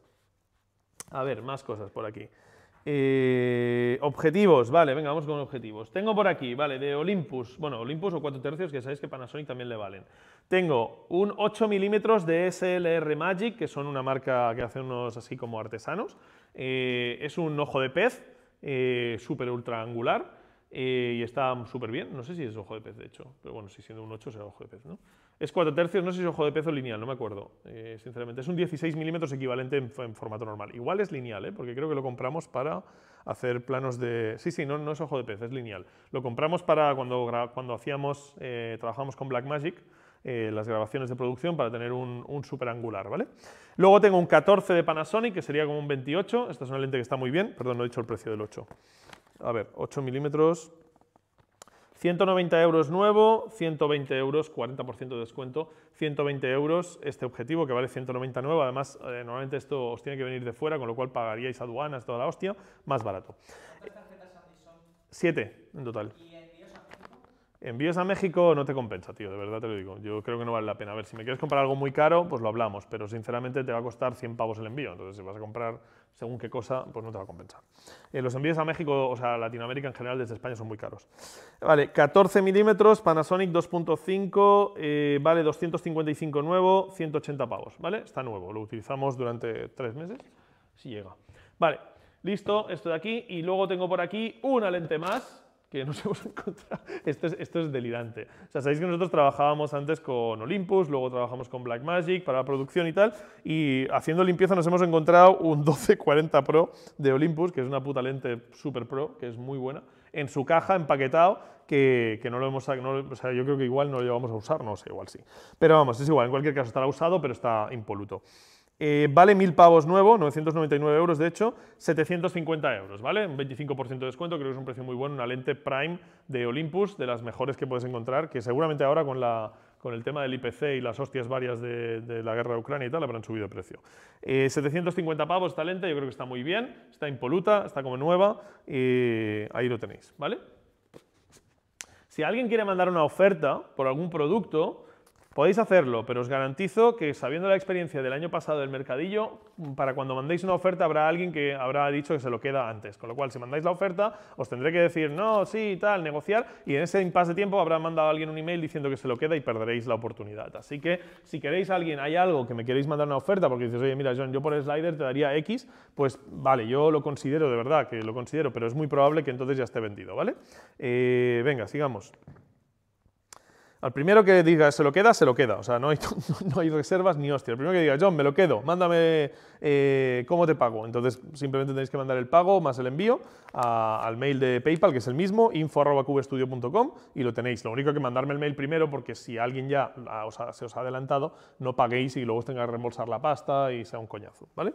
A ver, más cosas por aquí. Eh, objetivos, vale, venga, vamos con objetivos. Tengo por aquí, vale, de Olympus, bueno, Olympus o 4 tercios, que sabéis que Panasonic también le valen. Tengo un 8 milímetros de SLR Magic, que son una marca que hacen unos así como artesanos, eh, es un ojo de pez, super eh, súper ultra angular, eh, y está súper bien. No sé si es ojo de pez, de hecho, pero bueno, si siendo un 8 será ojo de pez, ¿no? Es 4 tercios, no sé si es ojo de pez o lineal, no me acuerdo, sinceramente. Es un 16 milímetros equivalente en, formato normal. Igual es lineal, porque creo que lo compramos para hacer planos de... Sí, sí, no, no es ojo de pez, es lineal. Lo compramos para cuando, cuando hacíamos, trabajamos con Blackmagic, eh, las grabaciones de producción para tener un, super angular, ¿vale? Luego tengo un 14 de Panasonic, que sería como un 28. Esta es una lente que está muy bien. Perdón, no he dicho el precio del 8. A ver, 8 milímetros, 190 euros nuevo, 120 euros, 40% de descuento, 120 euros este objetivo que vale 190 nuevo, además eh, normalmente esto os tiene que venir de fuera, con lo cual pagaríais aduanas, toda la hostia, más barato. ¿Cuántas tarjetas Siete en total. Envíos a México no te compensa, tío, de verdad te lo digo. Yo creo que no vale la pena. A ver, si me quieres comprar algo muy caro, pues lo hablamos, pero sinceramente te va a costar 100 pavos el envío. Entonces, si vas a comprar según qué cosa, pues no te va a compensar. Eh, los envíos a México, o sea, Latinoamérica en general, desde España son muy caros. Vale, 14 milímetros, Panasonic 2.5, eh, vale 255 nuevo, 180 pavos, ¿vale? Está nuevo, lo utilizamos durante tres meses, si llega. Vale, listo, esto de aquí, y luego tengo por aquí una lente más, que nos <laughs> hemos encontrado. Esto es, esto es delirante. O sea, sabéis que nosotros trabajábamos antes con Olympus, luego trabajamos con Blackmagic para la producción y tal, y haciendo limpieza nos hemos encontrado un 1240 Pro de Olympus, que es una puta lente super pro, que es muy buena, en su caja, empaquetado, que, que no lo hemos... No, o sea, yo creo que igual no lo llevamos a usar, no sé, igual sí. Pero vamos, es igual, en cualquier caso estará usado, pero está impoluto. Eh, vale 1.000 pavos nuevo, 999 euros de hecho, 750 euros, ¿vale? Un 25% de descuento, creo que es un precio muy bueno, una lente Prime de Olympus, de las mejores que puedes encontrar, que seguramente ahora con, el tema del IPC y las hostias varias de, la guerra de Ucrania y tal, habrán subido de precio. 750 eh, pavos esta lente, yo creo que está muy bien, está impoluta, está como nueva, y ahí lo tenéis, ¿vale? Si alguien quiere mandar una oferta por algún producto, Podéis hacerlo, pero os garantizo que sabiendo la experiencia del año pasado del mercadillo, mm, para cuando mandéis una oferta habrá alguien que habrá dicho que se lo queda antes. Con lo cual, si mandáis la oferta, os tendré que decir no, sí, tal, negociar, y en ese impasse de tiempo habrá mandado alguien un email diciendo que se lo queda y perderéis la oportunidad. Así que si queréis alguien, hay algo que me queréis mandar una oferta, porque dices, oye, mira, John, yo por el slider te daría X, pues vale, yo lo considero de verdad, que lo considero, pero es muy probable que entonces ya esté vendido, ¿vale? Eh, venga, sigamos. Al primero que diga se lo queda, se lo queda. O sea, no hay, <laughs> reservas ni hostia. El primero que diga, John, me lo quedo, mándame eh, cómo te pago. Entonces, simplemente tenéis que mandar el pago más el envío al mail de PayPal, que es el mismo, info.cubestudio.com, y lo tenéis. Lo único que mandarme el mail primero, porque si alguien ya ah, se os ha adelantado, no paguéis y luego os tenga que reembolsar la pasta y sea un coñazo. ¿vale?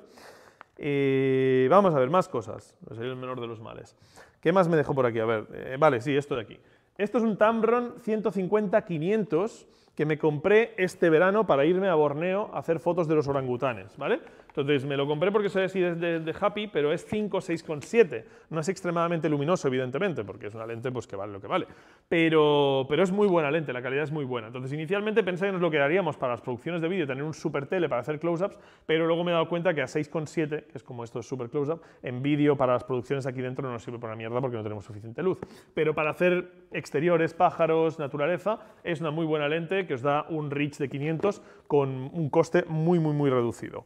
Eh, vamos a ver, más cosas. Soy el menor de los males. ¿Qué más me dejó por aquí? A ver, eh, vale, sí, esto de aquí. Esto es un Tamron 150-500 que me compré este verano para irme a Borneo a hacer fotos de los orangutanes, ¿vale? Entonces me lo compré porque soy así de Happy, pero es 5, 6,7. No es extremadamente luminoso, evidentemente, porque es una lente pues, que vale lo que vale. Pero, pero es muy buena lente, la calidad es muy buena. Entonces inicialmente pensé que nos lo quedaríamos para las producciones de vídeo, tener un super tele para hacer close-ups, pero luego me he dado cuenta que a 6,7, que es como esto es super close-up, en vídeo para las producciones aquí dentro no nos sirve para la mierda porque no tenemos suficiente luz. Pero para hacer exteriores, pájaros, naturaleza, es una muy buena lente que os da un reach de 500 con un coste muy, muy, muy reducido.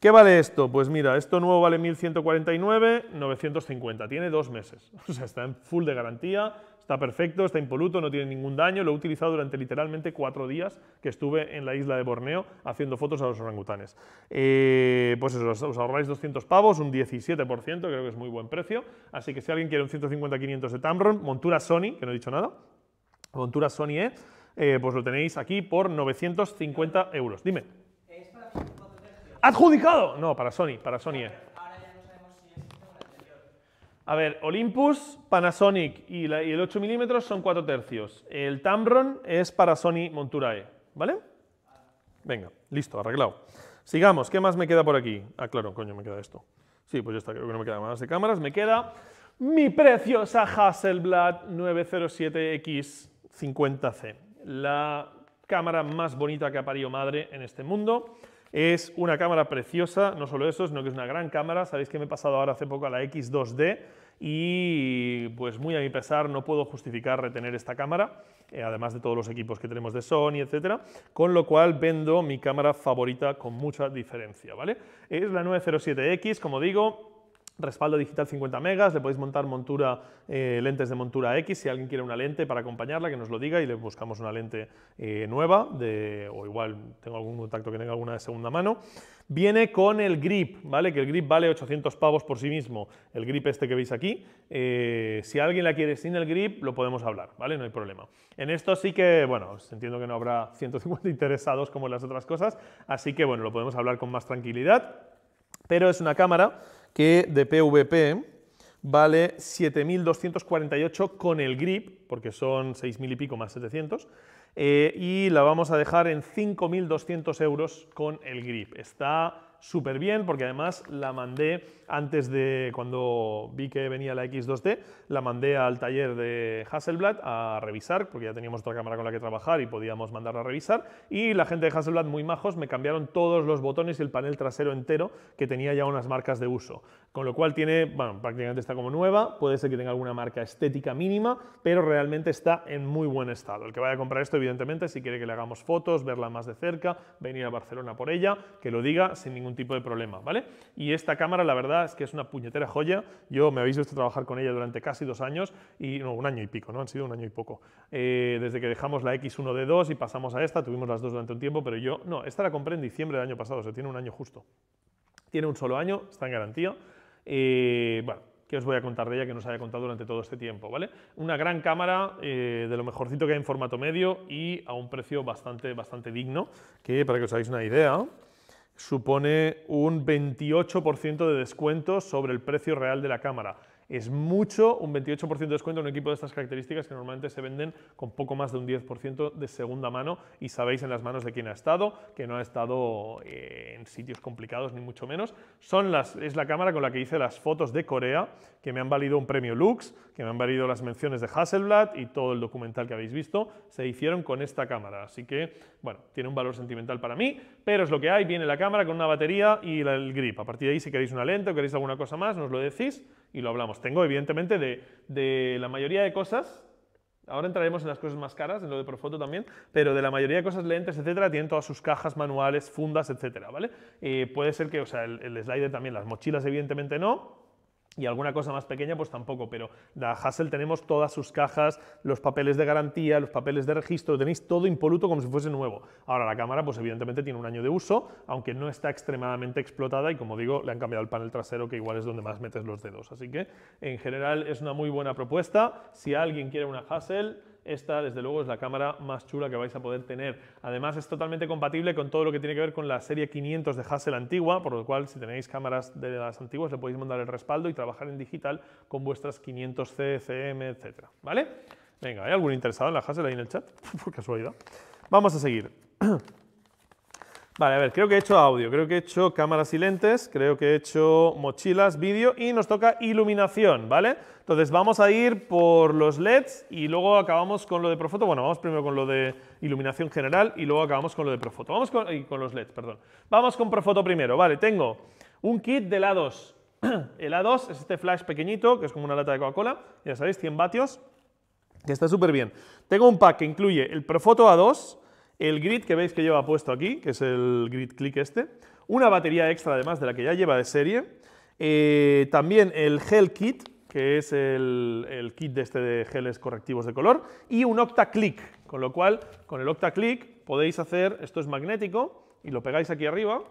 ¿Qué vale esto? Pues mira, esto nuevo vale 1149, 950, tiene dos meses. <laughs> O sea, está en full de garantía, está perfecto, está impoluto, no tiene ningún daño, lo he utilizado durante literalmente cuatro días que estuve en la isla de Borneo haciendo fotos a los orangutanes. Eh, pues eso, os ahorráis 200 pavos, un 17%, creo que es muy buen precio, así que si alguien quiere un 150-500 de Tamron, montura Sony, que no he dicho nada, montura Sony E, eh, pues lo tenéis aquí por 950 euros. Dime. ¡Adjudicado! No, para Sony, para Sony es. A ver, Olympus, Panasonic y, el 8 mm son 4 tercios. El Tamron es para Sony Montura E, ¿vale? Venga, listo, arreglado. Sigamos, ¿qué más me queda por aquí? Ah, claro, coño, me queda esto. Sí, pues ya está, creo que no me queda más de cámaras. Me queda mi preciosa Hasselblad 907X50C, la cámara más bonita que ha parido madre en este mundo. Es una cámara preciosa, no solo eso, sino que es una gran cámara. Sabéis que me he pasado ahora hace poco a la X2D y pues muy a mi pesar no puedo justificar retener esta cámara, eh, además de todos los equipos que tenemos de Sony, etcétera, con lo cual vendo mi cámara favorita con mucha diferencia, ¿vale? Es la 907X, como digo, respaldo digital 50 megas, le podéis montar montura, eh, lentes de montura X, si alguien quiere una lente para acompañarla, que nos lo diga y le buscamos una lente eh, nueva, o igual tengo algún contacto que tenga alguna de segunda mano. Viene con el grip, ¿vale? Que el grip vale 800 pavos por sí mismo, el grip este que veis aquí. Eh, si alguien la quiere sin el grip, lo podemos hablar, ¿vale? No hay problema. En esto sí que, bueno, entiendo que no habrá 150 <laughs> interesados como en las otras cosas, así que, bueno, lo podemos hablar con más tranquilidad, pero es una cámara que de PVP vale 7.248 con el grip, porque son 6.000 y pico más 700, eh, y la vamos a dejar en 5.200 euros con el grip. Está súper bien, porque además la mandé antes de cuando vi que venía la x 2 d la mandé al taller de Hasselblad a revisar, porque ya teníamos otra cámara con la que trabajar y podíamos mandarla a revisar. Y la gente de Hasselblad, muy majos, me cambiaron todos los botones y el panel trasero entero, que tenía ya unas marcas de uso. Con lo cual tiene, bueno, prácticamente está como nueva, puede ser que tenga alguna marca estética mínima, pero realmente está en muy buen estado. El que vaya a comprar esto, evidentemente, si quiere que le hagamos fotos, verla más de cerca, venir a Barcelona por ella, que lo diga sin ningún tipo de problema, ¿vale? Y esta cámara, la verdad, es que es una puñetera joya. Yo me habéis visto trabajar con ella durante casi dos años, y no, un año y pico, ¿no? Han sido un año y poco. Eh, desde que dejamos la X1D2 y pasamos a esta, tuvimos las dos durante un tiempo, pero yo, no, esta la compré en diciembre del año pasado, o se tiene un año justo. Tiene un solo año, está en garantía. Eh, bueno, ¿qué os voy a contar de ella que nos haya contado durante todo este tiempo, ¿vale? Una gran cámara eh, de lo mejorcito que hay en formato medio y a un precio bastante, bastante digno, que para que os hagáis una idea, supone un 28% de descuento sobre el precio real de la cámara es mucho un 28% de descuento en un equipo de estas características que normalmente se venden con poco más de un 10% de segunda mano y sabéis en las manos de quién ha estado, que no ha estado eh, en sitios complicados ni mucho menos. Son las, es la cámara con la que hice las fotos de Corea, que me han valido un premio Lux, que me han valido las menciones de Hasselblad y todo el documental que habéis visto, se hicieron con esta cámara. Así que, bueno, tiene un valor sentimental para mí, pero es lo que hay. Viene la cámara con una batería y el grip. A partir de ahí, si queréis una lente o queréis alguna cosa más, nos lo decís y lo hablamos. Tengo, evidentemente, de, la mayoría de cosas, ahora entraremos en las cosas más caras, en lo de Profoto también, pero de la mayoría de cosas lentes, etcétera, tienen todas sus cajas manuales, fundas, etcétera, ¿vale? Eh, puede ser que, o sea, el, el slider también, las mochilas evidentemente no, y alguna cosa más pequeña pues tampoco, pero la Hassel tenemos todas sus cajas, los papeles de garantía, los papeles de registro, tenéis todo impoluto como si fuese nuevo. Ahora la cámara pues evidentemente tiene un año de uso, aunque no está extremadamente explotada y como digo le han cambiado el panel trasero que igual es donde más metes los dedos, así que en general es una muy buena propuesta, si alguien quiere una Hassel esta, desde luego, es la cámara más chula que vais a poder tener. Además, es totalmente compatible con todo lo que tiene que ver con la serie 500 de Hassel antigua, por lo cual, si tenéis cámaras de las antiguas, le podéis mandar el respaldo y trabajar en digital con vuestras 500 ccm etcétera. etc. ¿Vale? Venga, ¿hay algún interesado en la Hassel ahí en el chat? <laughs> por casualidad. Vamos a seguir. <clears throat> Vale, a ver, creo que he hecho audio, creo que he hecho cámaras y lentes, creo que he hecho mochilas, vídeo y nos toca iluminación, ¿vale? Entonces vamos a ir por los LEDs y luego acabamos con lo de Profoto. Bueno, vamos primero con lo de iluminación general y luego acabamos con lo de Profoto. Vamos con, los LEDs, perdón. Vamos con Profoto primero, ¿vale? Tengo un kit de la 2. El A2 es este flash pequeñito, que es como una lata de Coca-Cola, ya sabéis, 100 vatios, que está súper bien. Tengo un pack que incluye el Profoto A2, el grid que veis que lleva puesto aquí, que es el grid click este, una batería extra además de la que ya lleva de serie, eh, también el gel kit, que es el, el, kit de este de geles correctivos de color, y un octa click, con lo cual con el octa click podéis hacer, esto es magnético, y lo pegáis aquí arriba,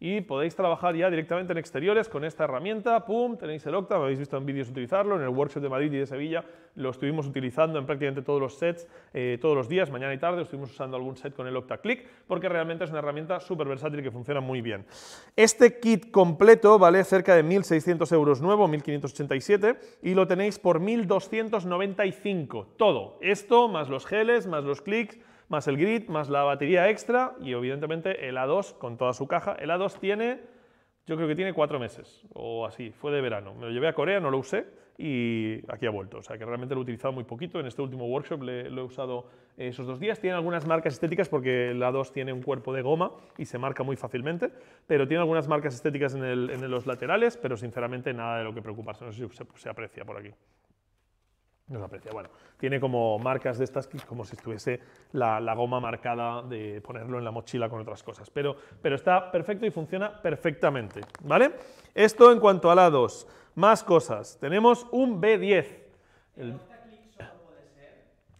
y podéis trabajar ya directamente en exteriores con esta herramienta. ¡Pum! Tenéis el Octa, habéis visto en vídeos utilizarlo, en el workshop de Madrid y de Sevilla lo estuvimos utilizando en prácticamente todos los sets, eh, todos los días, mañana y tarde, estuvimos usando algún set con el Octa Click, porque realmente es una herramienta súper versátil que funciona muy bien. Este kit completo vale cerca de 1.600 euros nuevo, 1.587, y lo tenéis por 1.295, todo. Esto, más los geles, más los clics, más el grid, más la batería extra y evidentemente el A2 con toda su caja. El A2 tiene, yo creo que tiene cuatro meses o así, fue de verano. Me lo llevé a Corea, no lo usé y aquí ha vuelto. O sea que realmente lo he utilizado muy poquito, en este último workshop lo he usado eh, esos dos días. Tiene algunas marcas estéticas porque el A2 tiene un cuerpo de goma y se marca muy fácilmente, pero tiene algunas marcas estéticas en, los laterales, pero sinceramente nada de lo que preocuparse, no sé si se aprecia por aquí. No aprecia. Bueno, tiene como marcas de estas, como si estuviese la, goma marcada de ponerlo en la mochila con otras cosas. Pero, pero está perfecto y funciona perfectamente. ¿Vale? Esto en cuanto a lados. Más cosas. Tenemos un B10. Este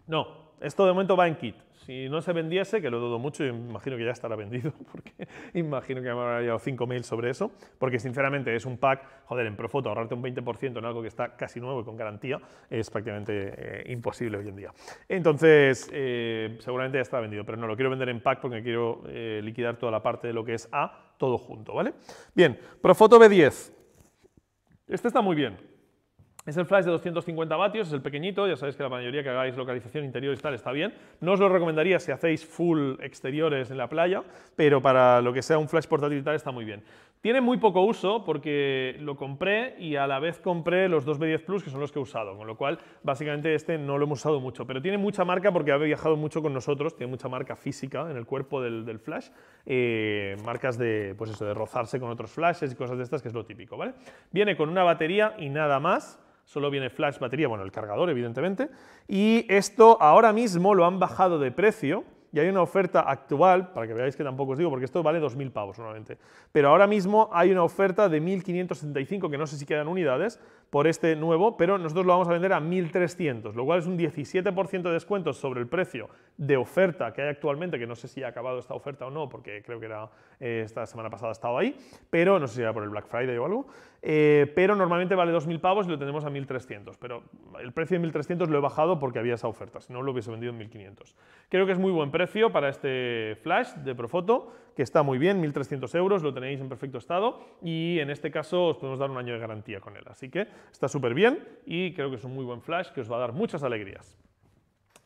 no, esto de momento va en kit. Si no se vendiese, que lo dudo mucho, imagino que ya estará vendido, <laughs> porque imagino que me habrá llegado 5 sobre eso, porque sinceramente es un pack, joder, en Profoto ahorrarte un 20% en algo que está casi nuevo y con garantía es prácticamente eh, imposible hoy en día. Entonces, eh, seguramente ya está vendido, pero no lo quiero vender en pack porque quiero eh, liquidar toda la parte de lo que es A, todo junto, ¿vale? Bien, Profoto B10. Este está muy bien. Es el flash de 250 vatios, es el pequeñito, ya sabéis que la mayoría que hagáis localización interior y tal está bien. No os lo recomendaría si hacéis full exteriores en la playa, pero para lo que sea un flash portátil y tal está muy bien. Tiene muy poco uso porque lo compré y a la vez compré los dos b 10 Plus, que son los que he usado, con lo cual básicamente este no lo hemos usado mucho, pero tiene mucha marca porque ha viajado mucho con nosotros, tiene mucha marca física en el cuerpo del, flash, eh, marcas de, pues eso, de rozarse con otros flashes y cosas de estas, que es lo típico, ¿vale? Viene con una batería y nada más, solo viene flash, batería, bueno, el cargador, evidentemente. Y esto ahora mismo lo han bajado de precio y hay una oferta actual, para que veáis que tampoco os digo, porque esto vale 2.000 pavos normalmente, pero ahora mismo hay una oferta de 1.575, que no sé si quedan unidades, por este nuevo, pero nosotros lo vamos a vender a 1.300, lo cual es un 17% de descuento sobre el precio de oferta que hay actualmente, que no sé si ha acabado esta oferta o no, porque creo que era eh, esta semana pasada ha estado ahí, pero no sé si era por el Black Friday o algo, eh, pero normalmente vale 2.000 pavos y lo tenemos a 1.300, pero el precio de 1.300 lo he bajado porque había esa oferta, si no lo hubiese vendido en 1.500. Creo que es muy buen precio para este flash de Profoto, que está muy bien, 1.300 euros, lo tenéis en perfecto estado y en este caso os podemos dar un año de garantía con él, así que está súper bien y creo que es un muy buen flash que os va a dar muchas alegrías.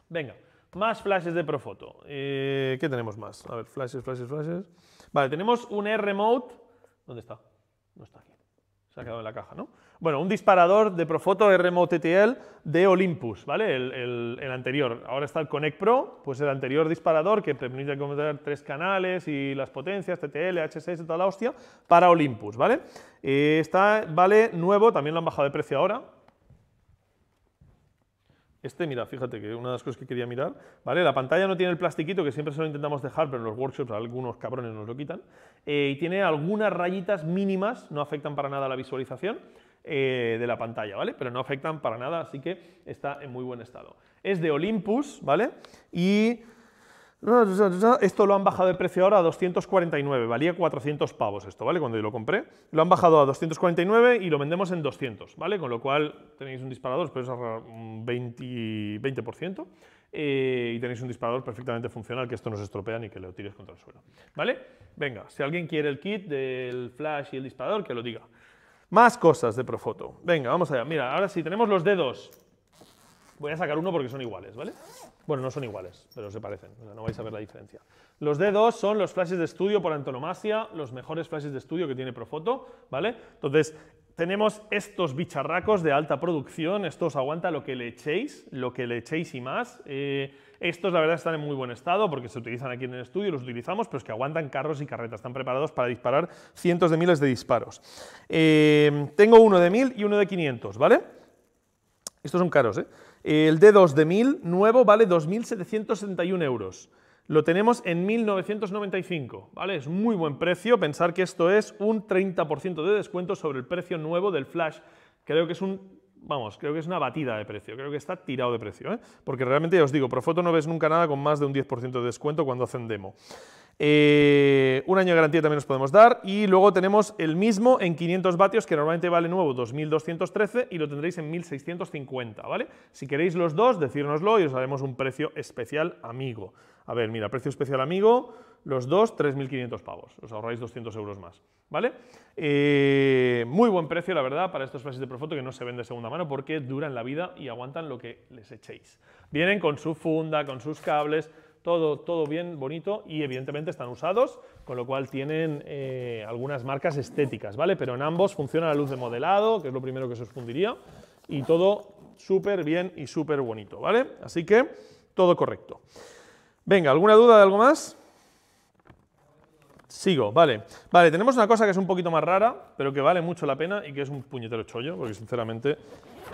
Venga, más flashes de Profoto. Eh, ¿Qué tenemos más? A ver, flashes, flashes, flashes. Vale, tenemos un r remote ¿Dónde está? No está aquí. Se ha quedado en la caja, ¿no? Bueno, un disparador de Profoto TTL, de Olympus, ¿vale? El, anterior. Ahora está el Connect Pro, pues el anterior disparador que permite conectar tres canales y las potencias, TTL, H6 toda la hostia, para Olympus, ¿vale? Eh, está, vale, nuevo, también lo han bajado de precio ahora, este, mira, fíjate que una de las cosas que quería mirar, ¿vale? La pantalla no tiene el plastiquito, que siempre se lo intentamos dejar, pero en los workshops algunos cabrones nos lo quitan. Eh, y tiene algunas rayitas mínimas, no afectan para nada a la visualización. Eh, de la pantalla, ¿vale? Pero no afectan para nada, así que está en muy buen estado. Es de Olympus, ¿vale? Y esto lo han bajado de precio ahora a 249, valía 400 pavos esto, ¿vale? Cuando yo lo compré. Lo han bajado a 249 y lo vendemos en 200, ¿vale? Con lo cual tenéis un disparador, podéis ahorrar un 20%, eh, y tenéis un disparador perfectamente funcional que esto no se estropea ni que lo tires contra el suelo, ¿vale? Venga, si alguien quiere el kit del flash y el disparador, que lo diga. Más cosas de Profoto. Venga, vamos allá. Mira, ahora sí, tenemos los dedos. Voy a sacar uno porque son iguales, ¿vale? Bueno, no son iguales, pero se parecen. O sea, no vais a ver la diferencia. Los dedos son los flashes de estudio por antonomasia, los mejores flashes de estudio que tiene Profoto, ¿vale? Entonces, tenemos estos bicharracos de alta producción. Esto os aguanta lo que le echéis, lo que le echéis y más. Eh, estos, la verdad, están en muy buen estado porque se utilizan aquí en el estudio, los utilizamos, pero es que aguantan carros y carretas. Están preparados para disparar cientos de miles de disparos. Eh, tengo uno de 1000 y uno de 500, ¿vale? Estos son caros, ¿eh? El D2 de 1000 nuevo vale 2.771 euros lo tenemos en 1995, ¿vale? Es muy buen precio, pensar que esto es un 30% de descuento sobre el precio nuevo del flash. Creo que es un vamos, creo que es una batida de precio, creo que está tirado de precio, ¿eh? porque realmente ya os digo, Profoto no ves nunca nada con más de un 10% de descuento cuando hacen demo. Eh, un año de garantía también nos podemos dar. Y luego tenemos el mismo en 500 vatios, que normalmente vale nuevo 2213 y lo tendréis en 1650, ¿vale? Si queréis los dos, decírnoslo y os haremos un precio especial amigo. A ver, mira, precio especial amigo, los dos, 3.500 pavos. Os ahorráis 200 euros más, ¿vale? Eh, muy buen precio, la verdad, para estos flashes de Profoto que no se venden de segunda mano porque duran la vida y aguantan lo que les echéis. Vienen con su funda, con sus cables todo, todo bien bonito y evidentemente están usados, con lo cual tienen eh, algunas marcas estéticas, ¿vale? Pero en ambos funciona la luz de modelado, que es lo primero que se os fundiría, y todo súper bien y súper bonito, ¿vale? Así que todo correcto. Venga, ¿alguna duda de algo más? Sigo, vale. Vale, tenemos una cosa que es un poquito más rara, pero que vale mucho la pena y que es un puñetero chollo, porque sinceramente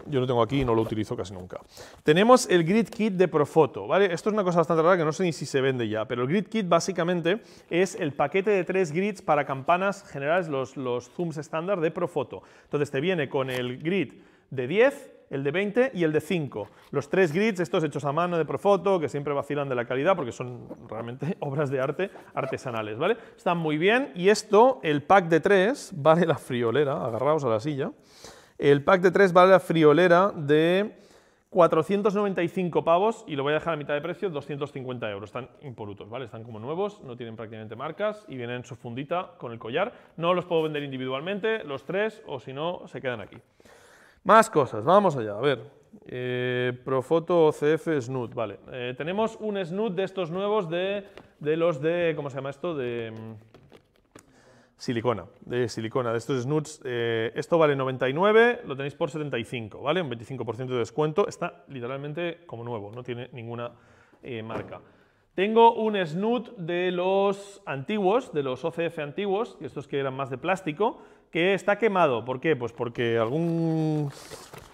yo lo tengo aquí y no lo utilizo casi nunca. Tenemos el Grid Kit de Profoto, ¿vale? Esto es una cosa bastante rara que no sé ni si se vende ya, pero el Grid Kit básicamente es el paquete de tres grids para campanas generales, los, los zooms estándar de Profoto. Entonces te viene con el grid de 10, el de 20 y el de 5. Los tres grids, estos hechos a mano de Profoto, que siempre vacilan de la calidad porque son realmente <laughs> obras de arte artesanales, ¿vale? Están muy bien y esto, el pack de 3, vale la friolera, agarraos a la silla, el pack de 3 vale la friolera de 495 pavos y lo voy a dejar a mitad de precio, 250 euros. Están impolutos, ¿vale? Están como nuevos, no tienen prácticamente marcas y vienen en su fundita con el collar. No los puedo vender individualmente, los tres, o si no, se quedan aquí. Más cosas, vamos allá, a ver. Eh, Profoto OCF Snoot, vale. Eh, tenemos un Snoot de estos nuevos de, los de, ¿cómo se llama esto? De mm, silicona, de silicona, de estos snoots. Eh, esto vale 99, lo tenéis por 75, ¿vale? Un 25% de descuento. Está literalmente como nuevo, no tiene ninguna marca. Tengo un snoot de los antiguos, de los OCF antiguos, estos que eran más de plástico, que está quemado. ¿Por qué? Pues porque algún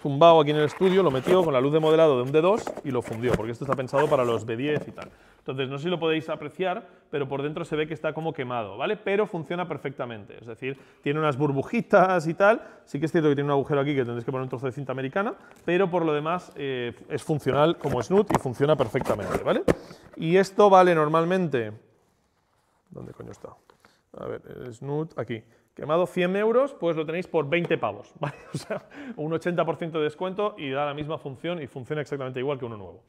zumbao aquí en el estudio lo metió con la luz de modelado de un D2 y lo fundió, porque esto está pensado para los B10 y tal. Entonces, no sé si lo podéis apreciar, pero por dentro se ve que está como quemado, ¿vale? Pero funciona perfectamente, es decir, tiene unas burbujitas y tal, sí que es cierto que tiene un agujero aquí que tendréis que poner un trozo de cinta americana, pero por lo demás eh, es funcional como snoot y funciona perfectamente, ¿vale? Y esto vale normalmente... ¿Dónde coño está? A ver, snoot, aquí. Quemado 100 euros, pues lo tenéis por 20 pavos, <laughs> ¿vale? O sea, un 80% de descuento y da la misma función y funciona exactamente igual que uno nuevo.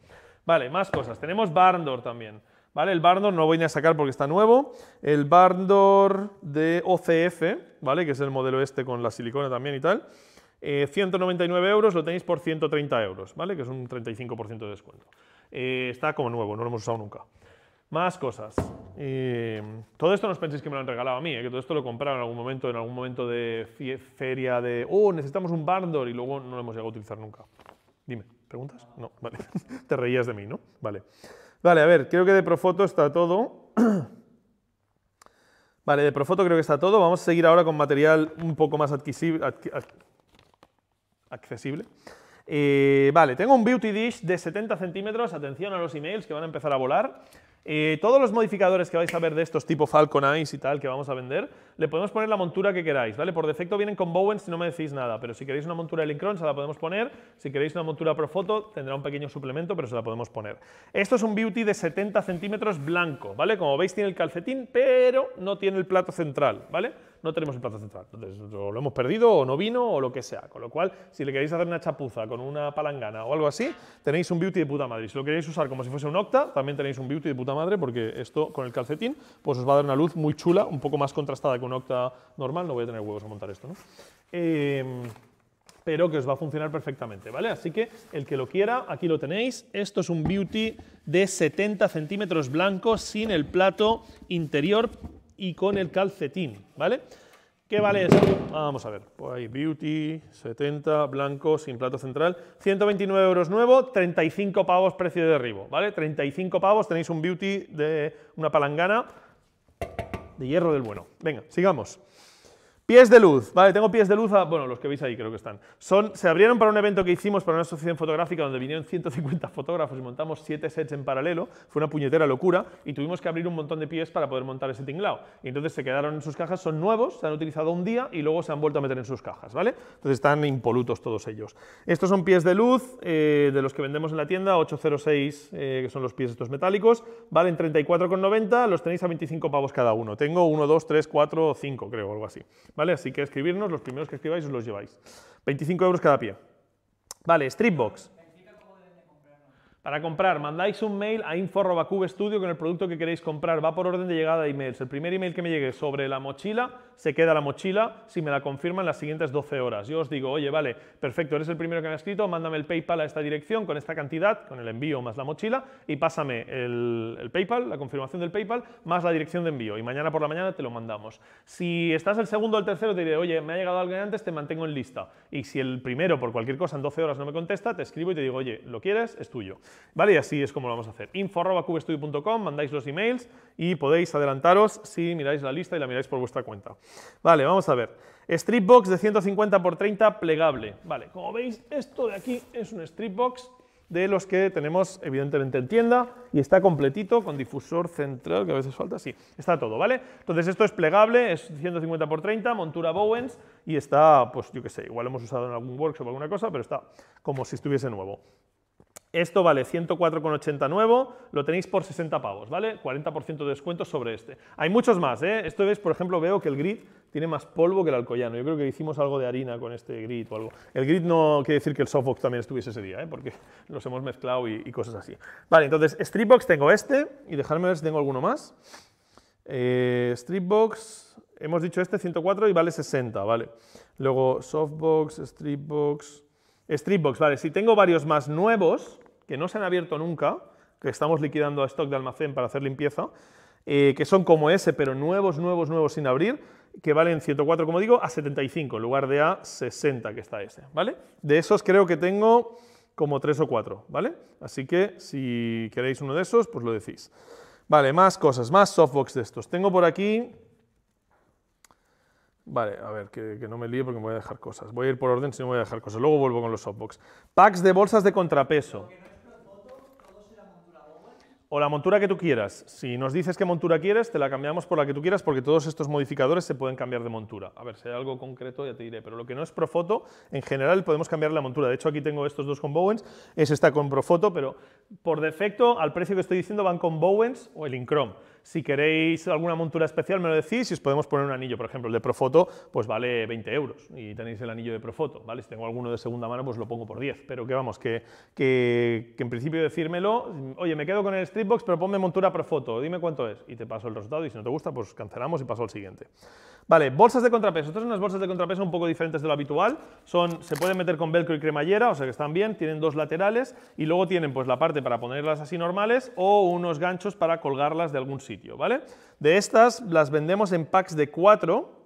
Vale, más cosas. Tenemos Barndor también, ¿vale? El Barndor no voy ni a sacar porque está nuevo. El Bardor de OCF, ¿vale? Que es el modelo este con la silicona también y tal. 199 eh, euros, lo tenéis por 130 euros, ¿vale? Que es un 35% de descuento. Eh, está como nuevo, no lo hemos usado nunca. Más cosas. todo esto no os penséis que me lo han regalado a mí, ¿eh? que todo esto lo compraron en algún momento, en algún momento de feria de, oh, necesitamos un door! y luego no lo hemos llegado a utilizar nunca. Dime, ¿preguntas? No, <laughs> vale. Te reías de mí, ¿no? Vale. Vale, a ver, creo que de Profoto está todo. <clears throat> vale, de Profoto creo que está todo. Vamos a seguir ahora con material un poco más adquisible, accesible. Eh, vale, tengo un Beauty Dish de 70 centímetros. Atención a los emails que van a empezar a volar. Eh, todos los modificadores que vais a ver de estos tipo Falcon Eyes y tal que vamos a vender, le podemos poner la montura que queráis, ¿vale? Por defecto vienen con Bowen si no me decís nada, pero si queréis una montura de se la podemos poner, si queréis una montura Profoto tendrá un pequeño suplemento, pero se la podemos poner. Esto es un Beauty de 70 centímetros blanco, ¿vale? Como veis tiene el calcetín, pero no tiene el plato central, ¿vale? no tenemos el plato central. Entonces, o lo hemos perdido, o no vino, o lo que sea. Con lo cual, si le queréis hacer una chapuza con una palangana o algo así, tenéis un beauty de puta madre. Si lo queréis usar como si fuese un octa, también tenéis un beauty de puta madre, porque esto con el calcetín, pues os va a dar una luz muy chula, un poco más contrastada que un octa normal. No voy a tener huevos a montar esto, ¿no? Em, pero que os va a funcionar perfectamente, ¿vale? Así que el que lo quiera, aquí lo tenéis. Esto es un beauty de 70 centímetros blanco sin el plato interior y con el calcetín, ¿vale? ¿Qué vale eso? Vamos a ver, pues ahí, Beauty, 70, blanco, sin plato central, 129 euros nuevo, 35 pavos precio de derribo, ¿vale? 35 pavos, tenéis un Beauty de una palangana de hierro del bueno. Venga, sigamos. Pies de luz, vale, tengo pies de luz, bueno, los que veis ahí creo que están. Son, se abrieron para un evento que hicimos para una asociación fotográfica donde vinieron 150 fotógrafos y montamos 7 sets en paralelo, fue una puñetera locura y tuvimos que abrir un montón de pies para poder montar ese tinglao. Y entonces se quedaron en sus cajas, son nuevos, se han utilizado un día y luego se han vuelto a meter en sus cajas, ¿vale? Entonces están impolutos todos ellos. Estos son pies de luz eh, de los que vendemos en la tienda, 806, eh, que son los pies estos metálicos, valen 34,90, los tenéis a 25 pavos cada uno. Tengo 1, 2, 3, 4, 5 creo, algo así. ¿Vale? Así que escribirnos, los primeros que escribáis os los lleváis. 25 euros cada pie. Vale, Streetbox. Para comprar, mandáis un mail a info.cubestudio con el producto que queréis comprar. Va por orden de llegada de emails. El primer email que me llegue sobre la mochila, se queda la mochila. Si me la confirman las siguientes 12 horas. Yo os digo, oye, vale, perfecto, eres el primero que me ha escrito, mándame el PayPal a esta dirección con esta cantidad, con el envío más la mochila, y pásame el, el PayPal, la confirmación del PayPal, más la dirección de envío. Y mañana por la mañana te lo mandamos. Si estás el segundo o el tercero, te diré, oye, me ha llegado alguien antes, te mantengo en lista. Y si el primero, por cualquier cosa, en 12 horas no me contesta, te escribo y te digo, oye, ¿lo quieres? Es tuyo. ¿Vale? Y así es como lo vamos a hacer. info.cubestudio.com, mandáis los emails y podéis adelantaros si miráis la lista y la miráis por vuestra cuenta. Vale, vamos a ver. Streetbox de 150 x 30 plegable. Vale, como veis, esto de aquí es un streetbox de los que tenemos evidentemente en tienda y está completito con difusor central, que a veces falta, sí, está todo, ¿vale? Entonces esto es plegable, es 150 x 30, montura Bowens y está, pues yo qué sé, igual hemos usado en algún workshop o alguna cosa, pero está como si estuviese nuevo. Esto vale 104,80 nuevo, lo tenéis por 60 pavos, ¿vale? 40% de descuento sobre este. Hay muchos más, ¿eh? Esto es, por ejemplo, veo que el grid tiene más polvo que el alcoyano. Yo creo que hicimos algo de harina con este grid o algo. El grid no quiere decir que el softbox también estuviese ese día, ¿eh? porque <laughs> los hemos mezclado y, cosas así. Vale, entonces, Streetbox tengo este, y dejarme ver si tengo alguno más. Eh, Streetbox, hemos dicho este, 104 y vale 60, ¿vale? Luego, softbox, Streetbox... Streetbox, vale, si tengo varios más nuevos, que no se han abierto nunca, que estamos liquidando a stock de almacén para hacer limpieza, eh, que son como ese, pero nuevos, nuevos, nuevos sin abrir, que valen 104, como digo, a 75, en lugar de a 60 que está ese, ¿vale? De esos creo que tengo como 3 o 4, ¿vale? Así que si queréis uno de esos, pues lo decís. Vale, más cosas, más softbox de estos. Tengo por aquí... Vale, a ver, que, no me líe porque me voy a dejar cosas. Voy a ir por orden, si no voy a dejar cosas. Luego vuelvo con los softbox. Packs de bolsas de contrapeso o la montura que tú quieras. Si nos dices qué montura quieres, te la cambiamos por la que tú quieras, porque todos estos modificadores se pueden cambiar de montura. A ver, si hay algo concreto ya te diré, pero lo que no es Profoto, en general podemos cambiar la montura. De hecho, aquí tengo estos dos con Bowens, es esta con Profoto, pero por defecto, al precio que estoy diciendo, van con Bowens o el Incrom. Si queréis alguna montura especial, me lo decís y os podemos poner un anillo. Por ejemplo, el de Profoto pues vale 20 euros y tenéis el anillo de Profoto. ¿vale? Si tengo alguno de segunda mano, pues lo pongo por 10. Pero que vamos, que, que, en principio decírmelo, oye, me quedo con el Streetbox, pero ponme montura Profoto, dime cuánto es. Y te paso el resultado y si no te gusta, pues cancelamos y paso al siguiente. Vale, bolsas de contrapeso. Estas son unas bolsas de contrapeso un poco diferentes de lo habitual. Son, se pueden meter con velcro y cremallera, o sea que están bien, tienen dos laterales y luego tienen pues la parte para ponerlas así normales o unos ganchos para colgarlas de algún sitio ¿vale? De estas las vendemos en packs de 4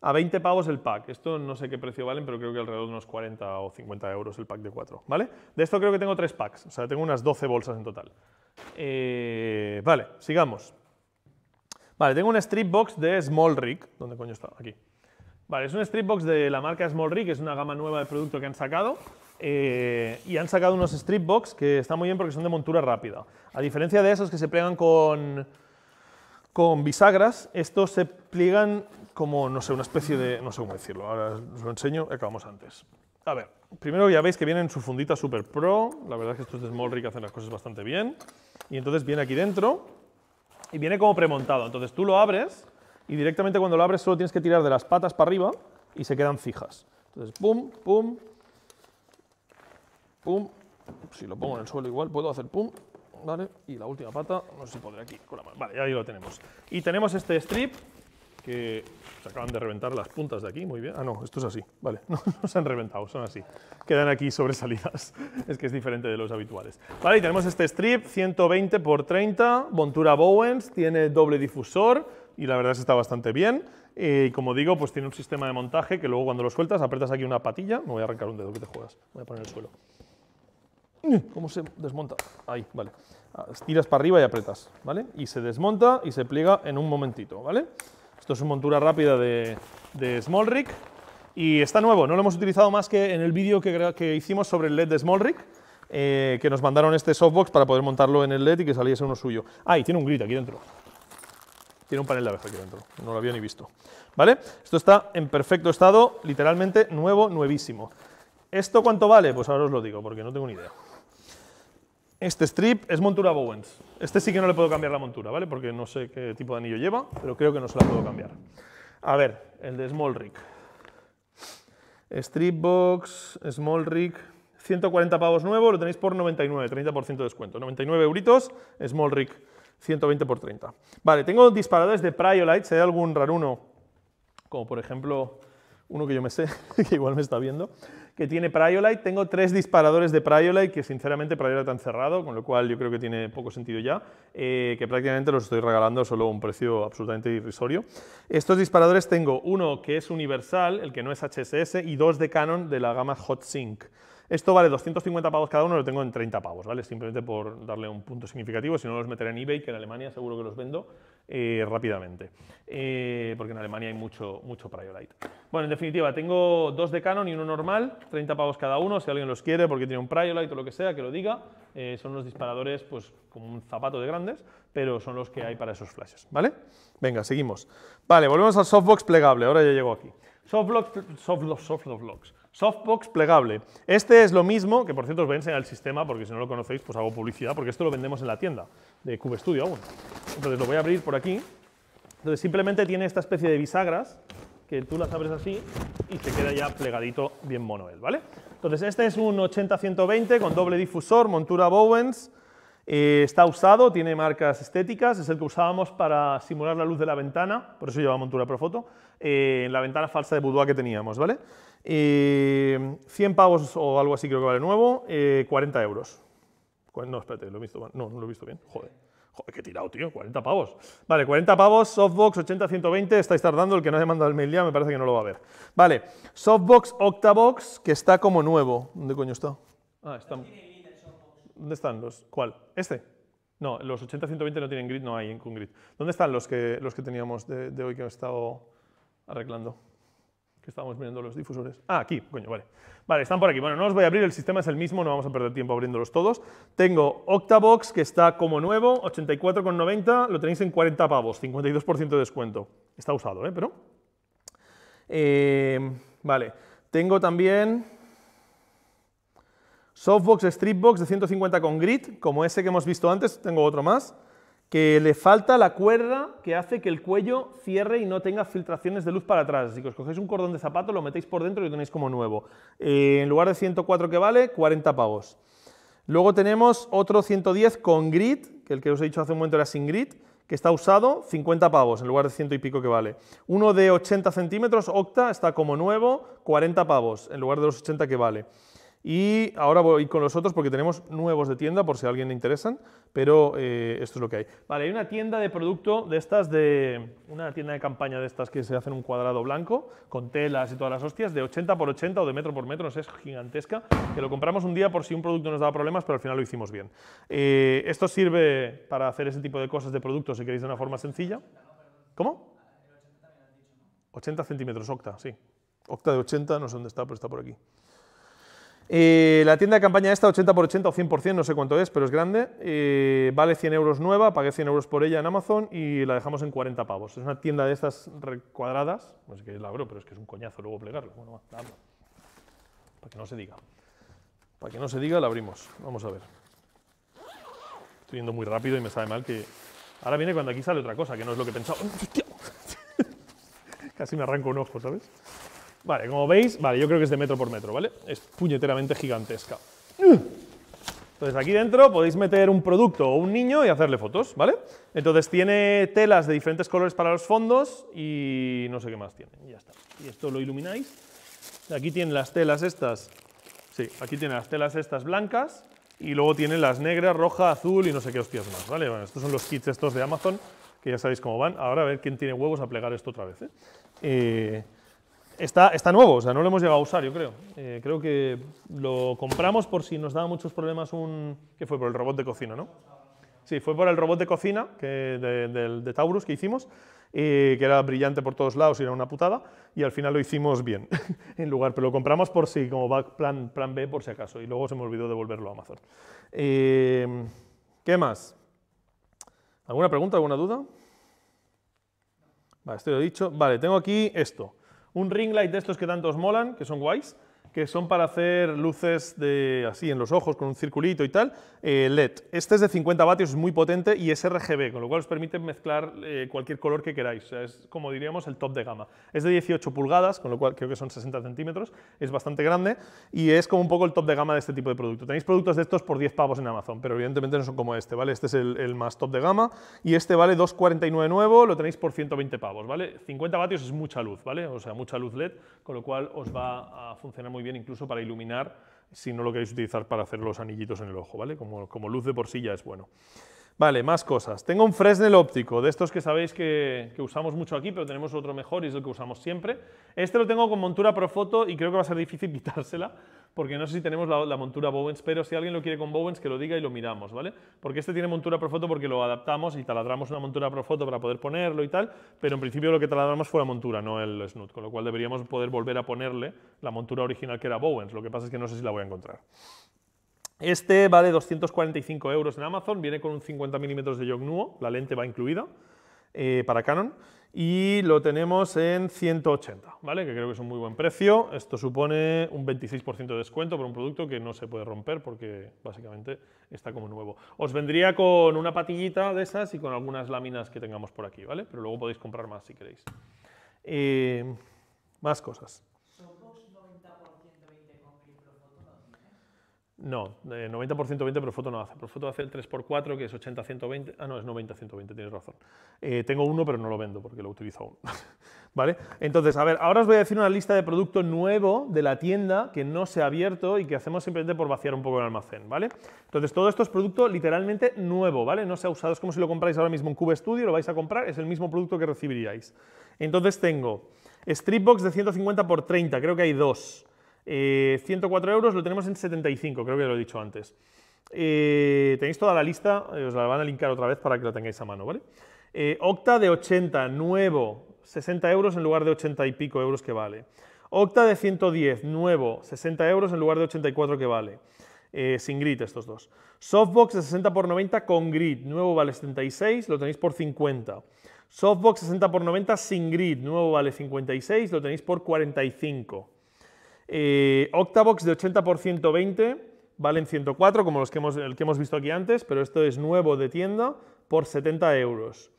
a 20 pavos el pack. Esto no sé qué precio valen, pero creo que alrededor de unos 40 o 50 euros el pack de 4, ¿vale? De esto creo que tengo 3 packs, o sea, tengo unas 12 bolsas en total. Eh, vale, sigamos. Vale, tengo un strip box de Small Rig. ¿Dónde coño está? Aquí. Vale, es un strip box de la marca Small Rig, es una gama nueva de producto que han sacado. Eh, y han sacado unos strip box que están muy bien porque son de montura rápida. A diferencia de esos que se pegan con, con bisagras. Estos se pliegan como, no sé, una especie de, no sé cómo decirlo, ahora os lo enseño, acabamos eh, antes. A ver, primero ya veis que viene en su fundita Super Pro, la verdad es que estos de Rick hacen las cosas bastante bien, y entonces viene aquí dentro, y viene como premontado, entonces tú lo abres, y directamente cuando lo abres solo tienes que tirar de las patas para arriba, y se quedan fijas. Entonces, pum, pum, pum, si lo pongo en el suelo igual, puedo hacer pum, y la última pata, no sé si podré aquí con la mano. Vale, ahí lo tenemos. Y tenemos este strip que se acaban de reventar las puntas de aquí, muy bien. Ah, no, esto es así, vale, <laughs> no, se han reventado, son así. Quedan aquí sobresalidas, <laughs> es que es diferente de los habituales. Vale, y tenemos este strip, 120 x 30, montura Bowens, tiene doble difusor y la verdad es que está bastante bien. y como digo, pues tiene un sistema de montaje que luego cuando lo sueltas apretas aquí una patilla, me voy a arrancar un dedo que te juegas, voy a poner el suelo. ¿Cómo se desmonta? Ahí, vale. Ah, Tiras para arriba y apretas, ¿vale? Y se desmonta y se pliega en un momentito, ¿vale? Esto es una montura rápida de, de y está nuevo, no lo hemos utilizado más que en el vídeo que, hicimos sobre el LED de Small eh, que nos mandaron este softbox para poder montarlo en el LED y que saliese uno suyo. Ahí tiene un grid aquí dentro. Tiene un panel de abeja aquí dentro, no lo había ni visto. ¿Vale? Esto está en perfecto estado, literalmente nuevo, nuevísimo. ¿Esto cuánto vale? Pues ahora os lo digo, porque no tengo ni idea. Este strip es montura Bowens. Este sí que no le puedo cambiar la montura, ¿vale? Porque no sé qué tipo de anillo lleva, pero creo que no se la puedo cambiar. A ver, el de Small Rig. Strip Box, Small Rig, 140 pavos nuevos lo tenéis por 99, 30% de descuento. 99 euritos, Small Rig, 120 por 30. Vale, tengo disparadores de Priolite, si hay algún raruno, como por ejemplo uno que yo me sé, <laughs> que igual me está viendo, que tiene Priolite. Tengo tres disparadores de Priolite, que sinceramente Priolite tan cerrado, con lo cual yo creo que tiene poco sentido ya, eh, que prácticamente los estoy regalando solo un precio absolutamente irrisorio. Estos disparadores tengo uno que es universal, el que no es HSS, y dos de Canon de la gama Hot Sync. Esto vale 250 pavos cada uno, lo tengo en 30 pavos, ¿vale? Simplemente por darle un punto significativo, si no los meteré en eBay, que en Alemania seguro que los vendo eh, rápidamente, eh, porque en Alemania hay mucho, mucho Priolite. Bueno, en definitiva, tengo dos de Canon y uno normal, 30 pavos cada uno, si alguien los quiere porque tiene un Priolite o lo que sea, que lo diga. Eh, son unos disparadores pues como un zapato de grandes, pero son los que hay para esos flashes, ¿vale? Venga, seguimos. Vale, volvemos al softbox plegable, ahora ya llego aquí. Softbox, softbox, softbox. Softbox plegable. Este es lo mismo, que por cierto os voy a enseñar el sistema, porque si no lo conocéis, pues hago publicidad, porque esto lo vendemos en la tienda de Cube Studio. Entonces lo voy a abrir por aquí. Entonces simplemente tiene esta especie de bisagras, que tú las abres así y se queda ya plegadito bien mono ¿vale? Entonces este es un 80-120 con doble difusor, montura Bowens, eh, está usado, tiene marcas estéticas, es el que usábamos para simular la luz de la ventana, por eso lleva montura Profoto, eh, en la ventana falsa de boudoir que teníamos, ¿vale? 100 pavos o algo así creo que vale nuevo, 40 eh, euros. No, espérate, lo he visto No, no lo he visto bien. Joder. Joder, qué tirado, tío, 40 pavos. Vale, 40 pavos, Softbox 80, 120, estáis tardando, el que no haya mandado el mail ya me parece que no lo va a ver. Vale, Softbox Octabox, que está como nuevo. ¿Dónde coño está? Ah, está... ¿Dónde están los? ¿Cuál? ¿Este? No, los 80, 120 no tienen grid, no hay con grid. ¿Dónde están los que, los que teníamos de hoy que han estado...? arreglando, que estábamos mirando los difusores. Ah, aquí, coño, vale. Vale, están por aquí. Bueno, no os voy a abrir, el sistema es el mismo, no vamos a perder tiempo abriéndolos todos. Tengo Octabox, que está como nuevo, 84,90, lo tenéis en 40 pavos, 52% de descuento. Está usado, ¿eh? Pero... Eh, vale, tengo también Softbox Stripbox de 150 con grid, como ese que hemos visto antes, tengo otro más que le falta la cuerda que hace que el cuello cierre y no tenga filtraciones de luz para atrás. Si que os cogéis un cordón de zapato, lo metéis por dentro y lo tenéis como nuevo. Eh, en lugar de 104 que vale, 40 pavos. Luego tenemos otro 110 con grid, que el que os he dicho hace un momento era sin grid, que está usado, 50 pavos en lugar de ciento y pico que vale. Uno de 80 centímetros, octa, está como nuevo, 40 pavos en lugar de los 80 que vale. Y ahora voy con los otros porque tenemos nuevos de tienda, por si a alguien le interesan, pero eh, esto es lo que hay. Vale, hay una tienda de producto de estas de... una tienda de campaña de estas que se hacen un cuadrado blanco, con telas y todas las hostias, de 80 por 80 o de metro por metro, no sé, es gigantesca, que lo compramos un día por si un producto nos daba problemas, pero al final lo hicimos bien. Eh, esto sirve para hacer ese tipo de cosas de producto si queréis, de una forma sencilla. ¿Cómo? 80 centímetros, octa, sí. Octa de 80, no sé dónde está, pero está por aquí. Eh, la tienda de campaña esta, 80x80 o 100%, no sé cuánto es, pero es grande. Eh, vale 100 euros nueva, pagué 100 euros por ella en Amazon y la dejamos en 40 pavos. Es una tienda de estas cuadradas, no sé qué es la abro, pero es que es un coñazo luego plegarlo. Bueno, Para que no se diga. Para que no se diga, la abrimos. Vamos a ver. Estoy yendo muy rápido y me sabe mal que... Ahora viene cuando aquí sale otra cosa, que no es lo que pensaba. <laughs> <laughs> Casi me arranco un ojo, ¿sabes? Vale, como veis, vale, yo creo que es de metro por metro, ¿vale? Es puñeteramente gigantesca. Entonces aquí dentro podéis meter un producto o un niño y hacerle fotos, ¿vale? Entonces tiene telas de diferentes colores para los fondos y no sé qué más tiene, ya está. Y esto lo ilumináis. Aquí tienen las telas estas, sí, aquí tienen las telas estas blancas y luego tienen las negras, roja, azul y no sé qué hostias más, ¿vale? Bueno, estos son los kits estos de Amazon, que ya sabéis cómo van. Ahora a ver quién tiene huevos a plegar esto otra vez, ¿eh? eh Está, nuevo, o sea, no lo hemos llegado a usar, yo creo. Eh, creo que lo compramos por si nos daba muchos problemas un... que fue? Por el robot de cocina, ¿no? Sí, fue por el robot de cocina que, de, de, Taurus que hicimos, que era brillante por todos lados y era una putada, y al final lo hicimos bien <laughs> en lugar, pero lo compramos por si, como back plan, plan B por si acaso, y luego se me olvidó devolverlo a Amazon. Eh, ¿Qué más? ¿Alguna pregunta, alguna duda? Vale, esto lo he dicho. Vale, tengo aquí esto un ring light de estos que tanto os molan, que son guays, que son para hacer luces de, así en los ojos con un circulito y tal, eh, LED. Este es de 50 vatios, es muy potente y es RGB, con lo cual os permite mezclar eh, cualquier color que queráis. es como diríamos el top de gama. Es de 18 pulgadas, con lo cual creo que son 60 centímetros, es bastante grande y es como un poco el top de gama de este tipo de producto. Tenéis productos de estos por 10 pavos en Amazon, pero evidentemente no son como este, ¿vale? Este es el, el más top de gama y este vale 2,49 nuevo, lo tenéis por 120 pavos, ¿vale? 50 vatios es mucha luz, ¿vale? O sea, mucha luz LED, con lo cual os va a funcionar muy bien incluso para iluminar si no lo queréis utilizar para hacer los anillitos en el ojo, ¿vale? Como, luz de por sí ya es bueno. Vale, más cosas. Tengo un Fresnel óptico, de estos que sabéis que, usamos mucho aquí, pero tenemos otro mejor y es el que usamos siempre. Este lo tengo con montura Profoto y creo que va a ser difícil <laughs> quitársela, porque no sé si tenemos la, montura Bowens, pero si alguien lo quiere con Bowens, que lo diga y lo miramos, ¿vale? Porque este tiene montura Profoto porque lo adaptamos y taladramos una montura Profoto para poder ponerlo y tal, pero en principio lo que taladramos fue la montura, no el snoot, con lo cual deberíamos poder volver a ponerle la montura original que era Bowens, lo que pasa es que no sé si la voy a encontrar. Este vale 245 euros en Amazon, viene con un 50 milímetros de yoke nuo, la lente va incluida eh, para Canon y lo tenemos en 180, ¿vale? Que creo que es un muy buen precio. Esto supone un 26% de descuento por un producto que no se puede romper porque básicamente está como nuevo. Os vendría con una patillita de esas y con algunas láminas que tengamos por aquí, ¿vale? Pero luego podéis comprar más si queréis. Eh, más cosas. No, 90% eh, 20, pero foto no hace. Profoto hace el 3x4, que es 80-120. Ah, no, es 90-120, tienes razón. Eh, tengo uno, pero no lo vendo porque lo utilizo aún. <laughs> ¿Vale? Entonces, a ver, ahora os voy a decir una lista de producto nuevo de la tienda que no se ha abierto y que hacemos simplemente por vaciar un poco el almacén, ¿vale? Entonces, todo esto es producto literalmente nuevo, ¿vale? No se ha usado, es como si lo compráis ahora mismo en Cube Studio, lo vais a comprar, es el mismo producto que recibiríais. Entonces tengo Streetbox de 150 x 30, creo que hay dos. 104 eh, euros lo tenemos en 75, creo que lo he dicho antes. Eh, tenéis toda la lista, eh, os la van a linkar otra vez para que la tengáis a mano, ¿vale? Octa de 80, nuevo, 60 euros en lugar de 80 y pico euros que vale. Octa de 110, nuevo, 60 euros en lugar de 84 que vale. sin grid estos dos. Softbox de 60 por 90 con grid, nuevo vale 76, lo tenéis por 50. Softbox 60 por 90 sin grid, nuevo vale 56, lo tenéis por 45. Eh, Octavox de 80 por 120 valen 104, como los que hemos, el que hemos visto aquí antes, pero esto es nuevo de tienda, por 70 euros.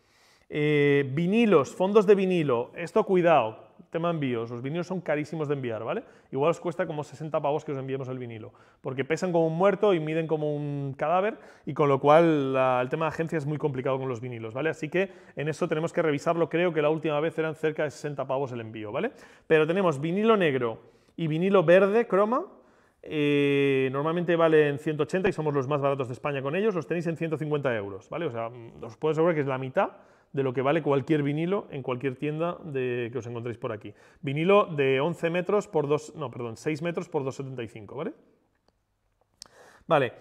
Eh, vinilos, fondos de vinilo, esto cuidado, tema envíos, los vinilos son carísimos de enviar, ¿vale? Igual os cuesta como 60 pavos que os enviemos el vinilo, porque pesan como un muerto y miden como un cadáver, y con lo cual el tema de agencia es muy complicado con los vinilos, ¿vale? Así que en eso tenemos que revisarlo, creo que la última vez eran cerca de 60 pavos el envío, ¿vale? Pero tenemos vinilo negro, y vinilo verde, croma. Eh, normalmente valen 180 y somos los más baratos de España con ellos. Los tenéis en 150 euros, ¿vale? O sea, mm, os puedo asegurar que es la mitad de lo que vale cualquier vinilo en cualquier tienda que os encontréis por aquí. Vinilo de 11 metros por 2, no, perdón, 6 metros por 2,75, ¿vale? Vale.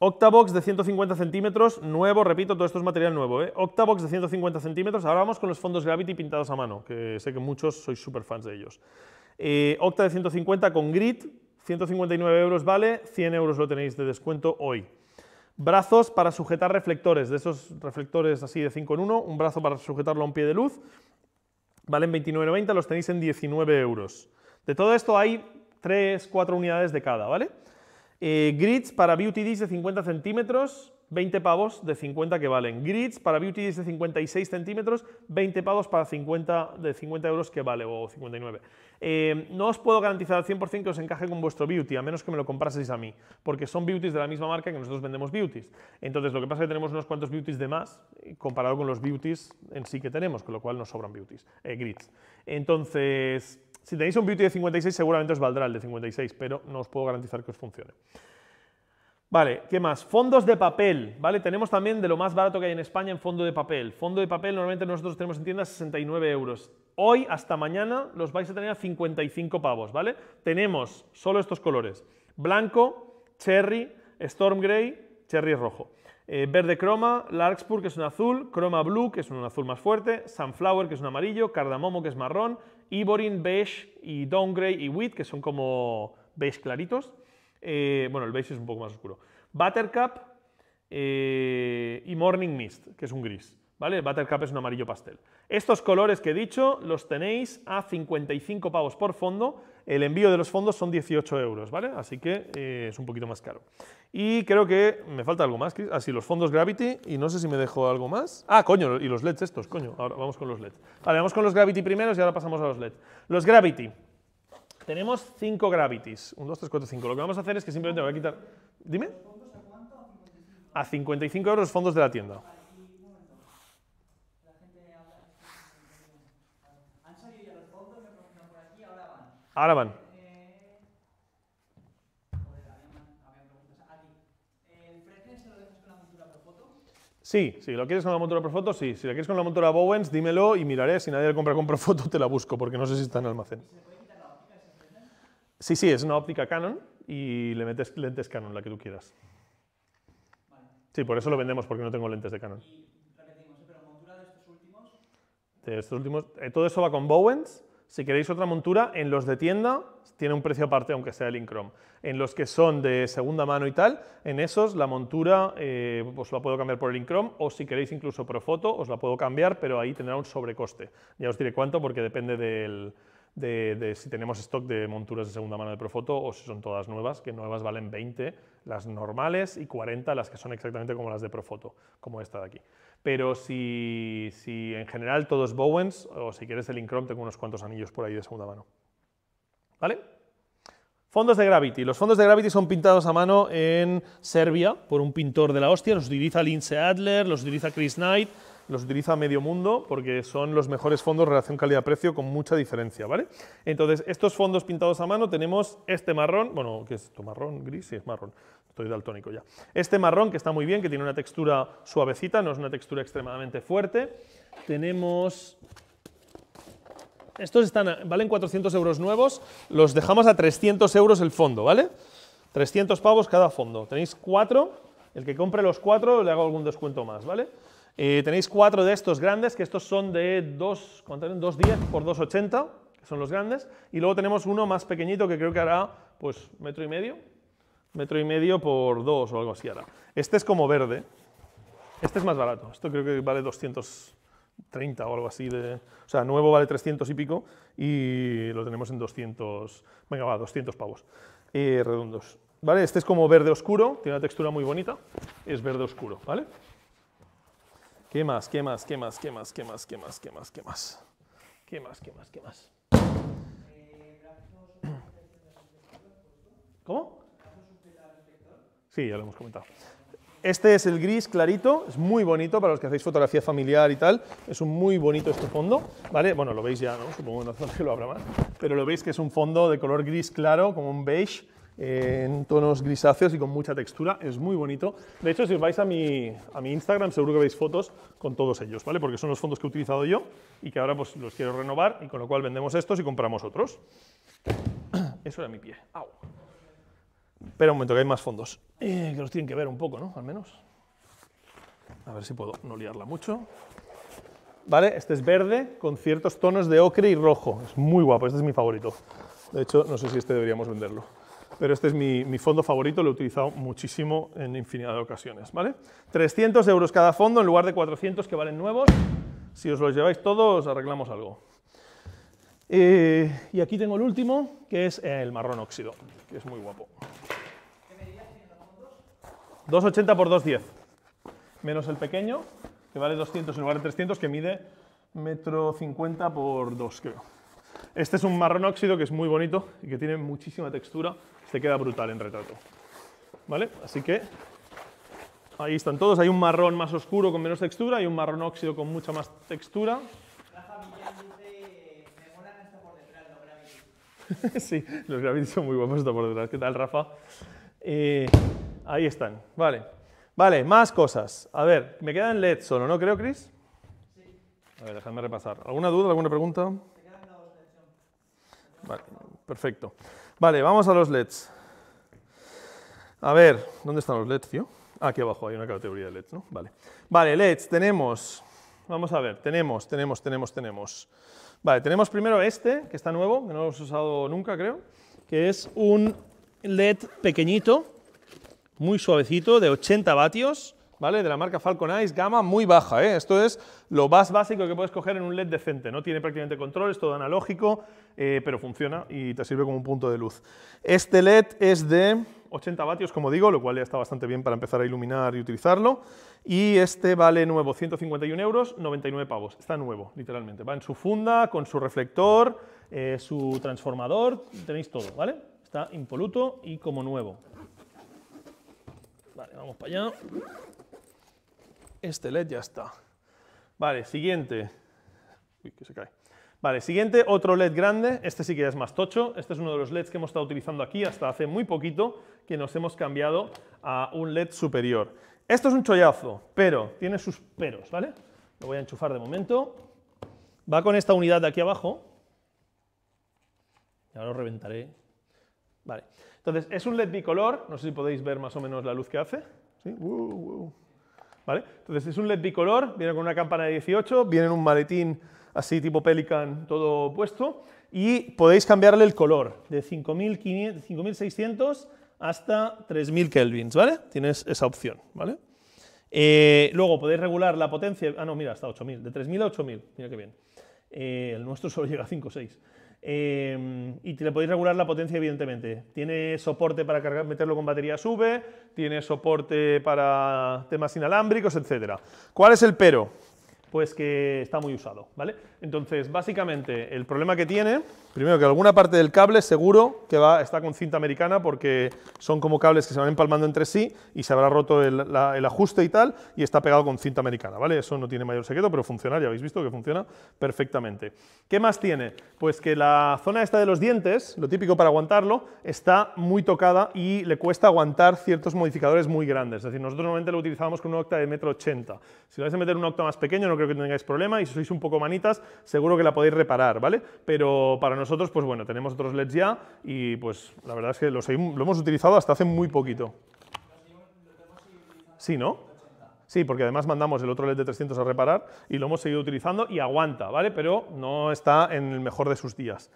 Octabox de 150 centímetros, nuevo, repito, todo esto es material nuevo. ¿eh? Octabox de 150 centímetros, ahora vamos con los fondos Gravity pintados a mano, que sé que muchos sois súper fans de ellos. Eh, Octa de 150 con grid, 159 euros vale, 100 euros lo tenéis de descuento hoy. Brazos para sujetar reflectores, de esos reflectores así de 5 en 1, un brazo para sujetarlo a un pie de luz, valen 29,90, los tenéis en 19 euros. De todo esto hay 3, 4 unidades de cada, ¿vale? Eh, grids para beauty dish de 50 centímetros, 20 pavos de 50 que valen. Grids para beauty de 56 centímetros, 20 pavos para 50 de 50 euros que vale, o 59. Eh, no os puedo garantizar al 100% que os encaje con vuestro beauty, a menos que me lo compraseis a mí, porque son beauties de la misma marca que nosotros vendemos beauties. Entonces, lo que pasa es que tenemos unos cuantos beauties de más, eh, comparado con los beauties en sí que tenemos, con lo cual nos sobran beauties, eh, grids. Entonces, si tenéis un beauty de 56, seguramente os valdrá el de 56, pero no os puedo garantizar que os funcione. Vale, ¿qué más? Fondos de papel, ¿vale? Tenemos también de lo más barato que hay en España en fondo de papel. Fondo de papel normalmente nosotros tenemos en tienda 69 euros. Hoy hasta mañana los vais a tener a 55 pavos, ¿vale? Tenemos solo estos colores. Blanco, cherry, storm grey, cherry rojo. Eh, verde croma, larkspur que es un azul, croma blue que es un azul más fuerte, sunflower que es un amarillo, cardamomo que es marrón, Ivorine, beige y dawn grey y wheat que son como beige claritos. Eh, bueno, el beige es un poco más oscuro. Buttercup eh, y Morning Mist, que es un gris. ¿Vale? Buttercup es un amarillo pastel. Estos colores que he dicho los tenéis a 55 pavos por fondo. El envío de los fondos son 18 euros, ¿vale? Así que eh, es un poquito más caro. Y creo que me falta algo más, Así, ah, los fondos Gravity, y no sé si me dejo algo más. Ah, coño, y los LEDs estos, coño. Ahora vamos con los LEDs. Vale, vamos con los Gravity primeros y ahora pasamos a los LEDs. Los Gravity. Tenemos 5 gravities. 1, 2, 3, 4, 5. Lo que vamos a hacer es que simplemente voy a quitar... Dime. A 55 euros los fondos de la tienda. Ahora van. Sí, si lo quieres con la montura Profoto, sí. Si la quieres con la montura Bowens, dímelo y miraré. Si nadie la compra con Profoto, te la busco, porque no sé si está en almacén. Sí, sí, es una óptica Canon y le metes lentes Canon, la que tú quieras. Sí, por eso lo vendemos, porque no tengo lentes de Canon. Y repetimos, pero montura de estos últimos. De estos últimos, eh, todo eso va con Bowens. Si queréis otra montura, en los de tienda tiene un precio aparte, aunque sea el Incrom. En los que son de segunda mano y tal, en esos la montura eh, pues la puedo cambiar por el Incrom o si queréis incluso foto os la puedo cambiar, pero ahí tendrá un sobrecoste. Ya os diré cuánto porque depende del, de, si tenemos stock de monturas de segunda mano de Profoto o si son todas nuevas, que nuevas valen 20 las normales y 40 las que son exactamente como las de Profoto, como esta de aquí. Pero si, en general todo es Bowens o si quieres el Incrom, tengo unos cuantos anillos por ahí de segunda mano. ¿Vale? Fondos de Gravity. Los fondos de Gravity son pintados a mano en Serbia por un pintor de la hostia. Los utiliza Lince Adler, los utiliza Chris Knight los utiliza medio mundo porque son los mejores fondos relación calidad-precio con mucha diferencia, ¿vale? Entonces, estos fondos pintados a mano tenemos este marrón, bueno, ¿qué es esto? ¿Marrón? ¿Gris? Sí, es marrón. Estoy daltónico ya. Este marrón que está muy bien, que tiene una textura suavecita, no es una textura extremadamente fuerte. Tenemos estos están, valen 400 euros nuevos, los dejamos a 300 euros el fondo, ¿vale? 300 pavos cada fondo. Tenéis cuatro, el que compre los cuatro le hago algún descuento más, ¿vale? Eh, tenéis cuatro de estos grandes, que estos son de 2,10 por 2,80, que son los grandes. Y luego tenemos uno más pequeñito que creo que hará pues metro y medio, metro y medio por dos o algo así hará. Este es como verde. Este es más barato. Esto creo que vale 230 o algo así. De, o sea, nuevo vale 300 y pico y lo tenemos en 200, venga, va, 200 pavos eh, redondos. ¿Vale? Este es como verde oscuro, tiene una textura muy bonita, es verde oscuro, ¿vale? ¿Qué más? ¿Qué más? ¿Qué más? ¿Qué más? ¿Qué más? ¿Qué más? ¿Qué más? ¿Qué más? ¿Qué más? ¿Qué más? ¿Qué más? <coughs> ¿Cómo? Sí, ya lo hemos comentado. Este es el gris clarito, es muy bonito para los que hacéis fotografía familiar y tal, es un muy bonito este fondo, ¿vale? Bueno, lo veis ya, ¿no? Supongo que no hace que lo habrá más, pero lo veis que es un fondo de color gris claro, como un beige, eh, en tonos grisáceos y con mucha textura, es muy bonito. De hecho, si os vais a mi, Instagram, seguro que veis fotos con todos ellos, ¿vale? Porque son los fondos que he utilizado yo y que ahora pues, los quiero renovar y con lo cual vendemos estos y compramos otros. <clears throat> Eso era mi pie. Au. Espera un momento, que hay más fondos. Eh, que los tienen que ver un poco, ¿no? Al menos. A ver si puedo no liarla mucho. ¿Vale? Este es verde con ciertos tonos de ocre y rojo. Es muy guapo, este es mi favorito. De hecho, no sé si este deberíamos venderlo pero este es mi, fondo favorito, lo he utilizado muchísimo en infinidad de ocasiones. ¿vale? 300 euros cada fondo en lugar de 400 que valen nuevos. Si os los lleváis todos, arreglamos algo. Eh, y aquí tengo el último, que es el marrón óxido, que es muy guapo. ¿Qué medidas los fondos? 280 por 210, menos el pequeño, que vale 200 en lugar de 300, que mide 1,50 50 por 2, creo. Este es un marrón óxido que es muy bonito y que tiene muchísima textura se queda brutal en retrato. ¿Vale? Así que ahí están todos. Hay un marrón más oscuro con menos textura y un marrón óxido con mucha más textura. <laughs> sí, los Gravity son muy guapos hasta por detrás. ¿Qué tal, Rafa? Eh, ahí están. Vale. Vale, más cosas. A ver, me quedan LED solo, ¿no creo, Chris? Sí. A ver, déjame repasar. ¿Alguna duda, alguna pregunta? Vale, perfecto. Vale, vamos a los LEDs. A ver, ¿dónde están los LEDs, tío? Ah, aquí abajo hay una categoría de LEDs, ¿no? Vale. Vale, LEDs, tenemos... Vamos a ver, tenemos, tenemos, tenemos, tenemos. Vale, tenemos primero este, que está nuevo, que no lo hemos usado nunca, creo, que es un LED pequeñito, muy suavecito, de 80 vatios, ¿vale? De la marca Falcon Eyes, gama muy baja, ¿eh? Esto es lo más básico que puedes coger en un LED decente, no tiene prácticamente control, es todo analógico, eh, pero funciona y te sirve como un punto de luz. Este LED es de 80 vatios, como digo, lo cual ya está bastante bien para empezar a iluminar y utilizarlo. Y este vale nuevo, 151 euros, 99 pavos. Está nuevo, literalmente. Va en su funda, con su reflector, eh, su transformador, tenéis todo, ¿vale? Está impoluto y como nuevo. Vale, vamos para allá. Este LED ya está. Vale, siguiente. Uy, que se cae. Vale, siguiente, otro LED grande, este sí que es más tocho, este es uno de los LEDs que hemos estado utilizando aquí hasta hace muy poquito, que nos hemos cambiado a un LED superior. Esto es un chollazo, pero tiene sus peros, ¿vale? Lo voy a enchufar de momento. Va con esta unidad de aquí abajo. Y ahora lo reventaré. Vale, entonces es un LED bicolor, no sé si podéis ver más o menos la luz que hace. ¿Sí? Uh, uh. Entonces es un LED bicolor, viene con una campana de 18, viene en un maletín así tipo Pelican todo puesto y podéis cambiarle el color de 5600 hasta 3000 kelvins, Tienes esa opción, eh, luego podéis regular la potencia, ah no, mira, hasta 8000, de 3000 a 8000, mira qué bien. Eh, el nuestro solo <laughs> llega a 5 o 6. Em, y te le podéis regular la potencia, evidentemente. Tiene soporte para meterlo con batería sube. tiene soporte para temas inalámbricos, etc. ¿Cuál es el pero? Pues que está muy usado, ¿vale? Entonces, básicamente, el problema que tiene, primero que alguna parte del cable seguro que va, está con cinta americana porque son como cables que se van empalmando entre sí y se habrá roto el, ajuste y tal y está pegado con cinta americana, ¿vale? Eso no tiene mayor secreto, pero funciona, ya habéis visto que funciona perfectamente. ¿Qué más tiene? Pues que la zona esta de los dientes, lo típico para aguantarlo, está muy tocada y le cuesta aguantar ciertos modificadores muy grandes. Es decir, nosotros normalmente lo utilizábamos con una octa de metro ochenta. Si lo vais a meter un octa más pequeño no creo que tengáis problema y si sois un poco manitas seguro que la podéis reparar, ¿vale? Pero para nosotros, pues bueno, tenemos otros LEDs ya y pues la verdad es que lo hemos utilizado hasta hace muy poquito. Sí, ¿no? Sí, porque además mandamos el otro LED de 300 a reparar y lo hemos seguido utilizando y aguanta, ¿vale? Pero no está en el mejor de sus días.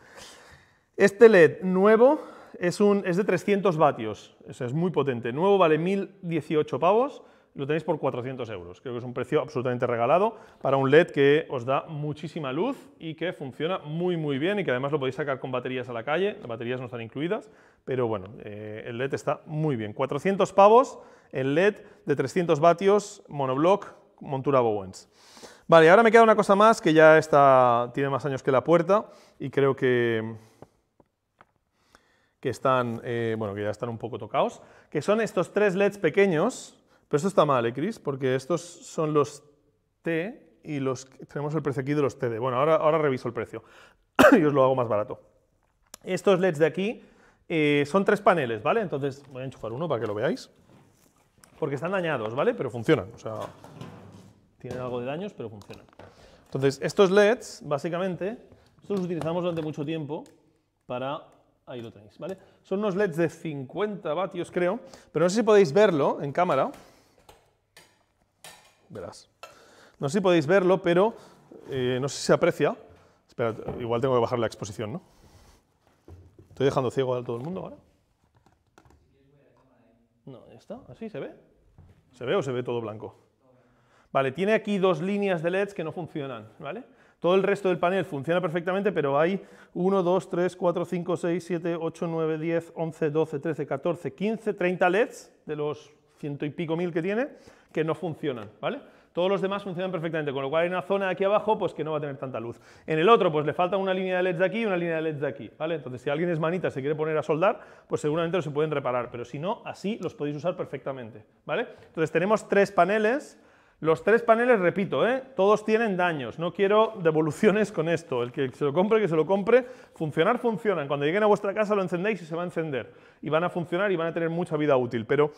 Este LED nuevo es, de 300 vatios, es muy potente. Nuevo vale 1018 pavos lo tenéis por 400 euros. Creo que es un precio absolutamente regalado para un LED que os da muchísima luz y que funciona muy muy bien y que además lo podéis sacar con baterías a la calle, las baterías no están incluidas, pero bueno, eh, el LED está muy bien. 400 pavos, el LED de 300 vatios, monoblock, montura Bowens. Vale, ahora me queda una cosa más que ya está, tiene más años que la puerta y creo que, que están, eh, bueno, que ya están un poco tocados, que son estos tres LEDs pequeños, pero esto está mal, ¿eh, Chris? Porque estos son los T y los, tenemos el precio aquí de los TD. Bueno, ahora, ahora reviso el precio <coughs> y os lo hago más barato. Estos LEDs de aquí eh, son tres paneles, ¿vale? Entonces voy a enchufar uno para que lo veáis. Porque están dañados, ¿vale? Pero funcionan. O sea, tienen algo de daños, pero funcionan. Entonces, estos LEDs, básicamente, estos los utilizamos durante mucho tiempo para... Ahí lo tenéis, ¿vale? Son unos LEDs de 50 vatios, creo, pero no sé si podéis verlo en cámara verás. No sé si podéis verlo, pero eh, no sé si se aprecia. Espera, igual tengo que bajar la exposición, ¿no? ¿Estoy dejando ciego a todo el mundo ahora? No, está. ¿Así se ve? ¿Se ve o se ve todo blanco? Vale, tiene aquí dos líneas de LEDs que no funcionan, ¿vale? Todo el resto del panel funciona perfectamente, pero hay 1, 2, 3, 4, 5, 6, 7, 8, 9, 10, 11, 12, 13, 14, 15, 30 LEDs de los ciento y pico mil que tiene que no funcionan, ¿vale? Todos los demás funcionan perfectamente, con lo cual hay una zona aquí abajo pues, que no va a tener tanta luz. En el otro, pues le falta una línea de LED de aquí y una línea de LED de aquí, ¿vale? Entonces, si alguien es manita y se quiere poner a soldar, pues seguramente los se pueden reparar, pero si no, así los podéis usar perfectamente, ¿vale? Entonces, tenemos tres paneles. Los tres paneles, repito, ¿eh? todos tienen daños, no quiero devoluciones con esto. El que se lo compre, que se lo compre, funcionar, funcionan. Cuando lleguen a vuestra casa lo encendéis y se va a encender. Y van a funcionar y van a tener mucha vida útil, pero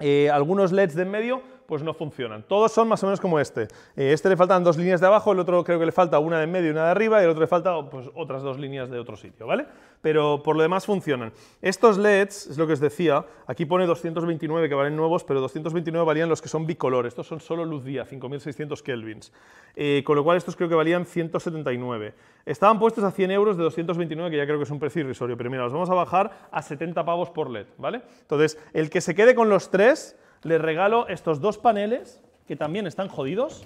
eh, algunos LEDs de en medio pues no funcionan. Todos son más o menos como este. Eh, este le faltan dos líneas de abajo, el otro creo que le falta una de en medio y una de arriba, y el otro le falta pues, otras dos líneas de otro sitio, ¿vale? pero por lo demás funcionan. Estos LEDs, es lo que os decía, aquí pone 229 que valen nuevos, pero 229 valían los que son bicolor, estos son solo luz día, 5600 kelvins, eh, con lo cual estos creo que valían 179. Estaban puestos a 100 euros de 229, que ya creo que es un precio irrisorio, pero mira, los vamos a bajar a 70 pavos por LED, ¿vale? Entonces, el que se quede con los tres, le regalo estos dos paneles, que también están jodidos,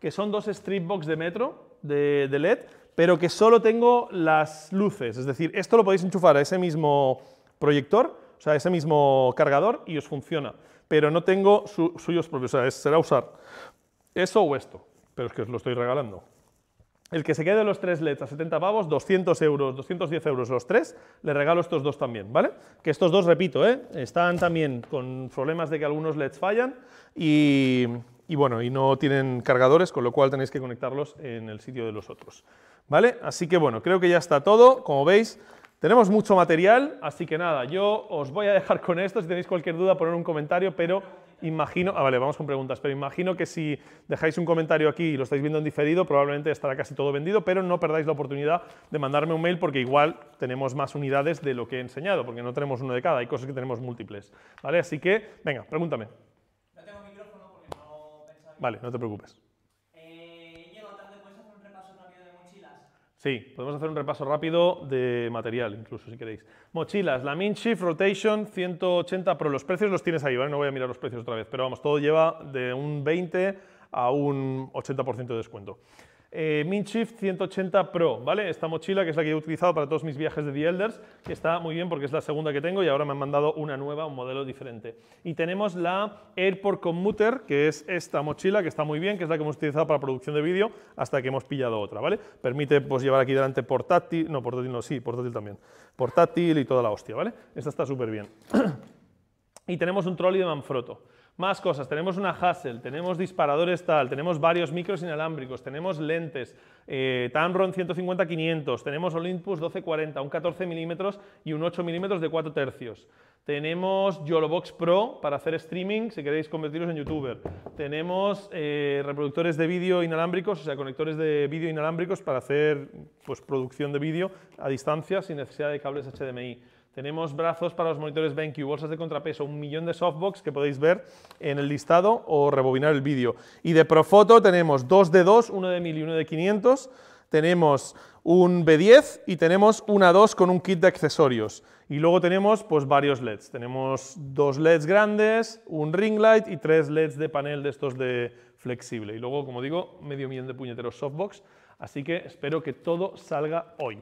que son dos strip box de metro de LED, pero que solo tengo las luces. Es decir, esto lo podéis enchufar a ese mismo proyector, o sea, a ese mismo cargador y os funciona. Pero no tengo suyos propios, o sea, será usar eso o esto, pero es que os lo estoy regalando. El que se quede los tres LEDs a 70 pavos, 200 euros, 210 euros los tres, le regalo estos dos también, ¿vale? Que estos dos, repito, ¿eh? están también con problemas de que algunos LEDs fallan y, y bueno, y no tienen cargadores, con lo cual tenéis que conectarlos en el sitio de los otros. ¿Vale? Así que bueno, creo que ya está todo. Como veis, tenemos mucho material, así que nada, yo os voy a dejar con esto. Si tenéis cualquier duda, poner un comentario, pero imagino, ah, vale, vamos con preguntas, pero imagino que si dejáis un comentario aquí y lo estáis viendo en diferido, probablemente estará casi todo vendido, pero no perdáis la oportunidad de mandarme un mail porque igual tenemos más unidades de lo que he enseñado, porque no tenemos uno de cada, hay cosas que tenemos múltiples, ¿vale? Así que, venga, pregúntame. Vale, no te preocupes. Sí, podemos hacer un repaso rápido de material, incluso, si queréis. Mochilas, la Min Shift Rotation 180 pero Los precios los tienes ahí, ¿vale? No voy a mirar los precios otra vez, pero vamos, todo lleva de un 20 a un 80% de descuento eh, Minshift 180 Pro, ¿vale? Esta mochila que es la que he utilizado para todos mis viajes de The Elders, que está muy bien porque es la segunda que tengo y ahora me han mandado una nueva, un modelo diferente. Y tenemos la Airport Commuter, que es esta mochila que está muy bien, que es la que hemos utilizado para producción de vídeo hasta que hemos pillado otra, ¿vale? Permite pues llevar aquí delante portátil, no portátil no, sí, portátil también, portátil y toda la hostia, ¿vale? Esta está súper bien. <clears throat> y tenemos un trolley de Manfrotto. Más cosas, tenemos una Hassel, tenemos disparadores tal, tenemos varios micros inalámbricos, tenemos lentes, eh, Tamron 150-500, tenemos Olympus 1240, un 14 milímetros y un 8 milímetros de 4 tercios. Tenemos YoloBox Pro para hacer streaming si queréis convertiros en youtuber. Tenemos eh, reproductores de vídeo inalámbricos, o sea, conectores de vídeo inalámbricos para hacer pues, producción de vídeo a distancia sin necesidad de cables HDMI. Tenemos brazos para los monitores BenQ, bolsas de contrapeso, un millón de softbox que podéis ver en el listado o rebobinar el vídeo. Y de Profoto tenemos dos de 2, uno de 1000 y uno de 500. Tenemos un B10 y tenemos una 2 con un kit de accesorios. Y luego tenemos pues, varios LEDs. Tenemos dos LEDs grandes, un ring light y tres LEDs de panel de estos de flexible. Y luego, como digo, medio millón de puñeteros softbox. Así que espero que todo salga hoy.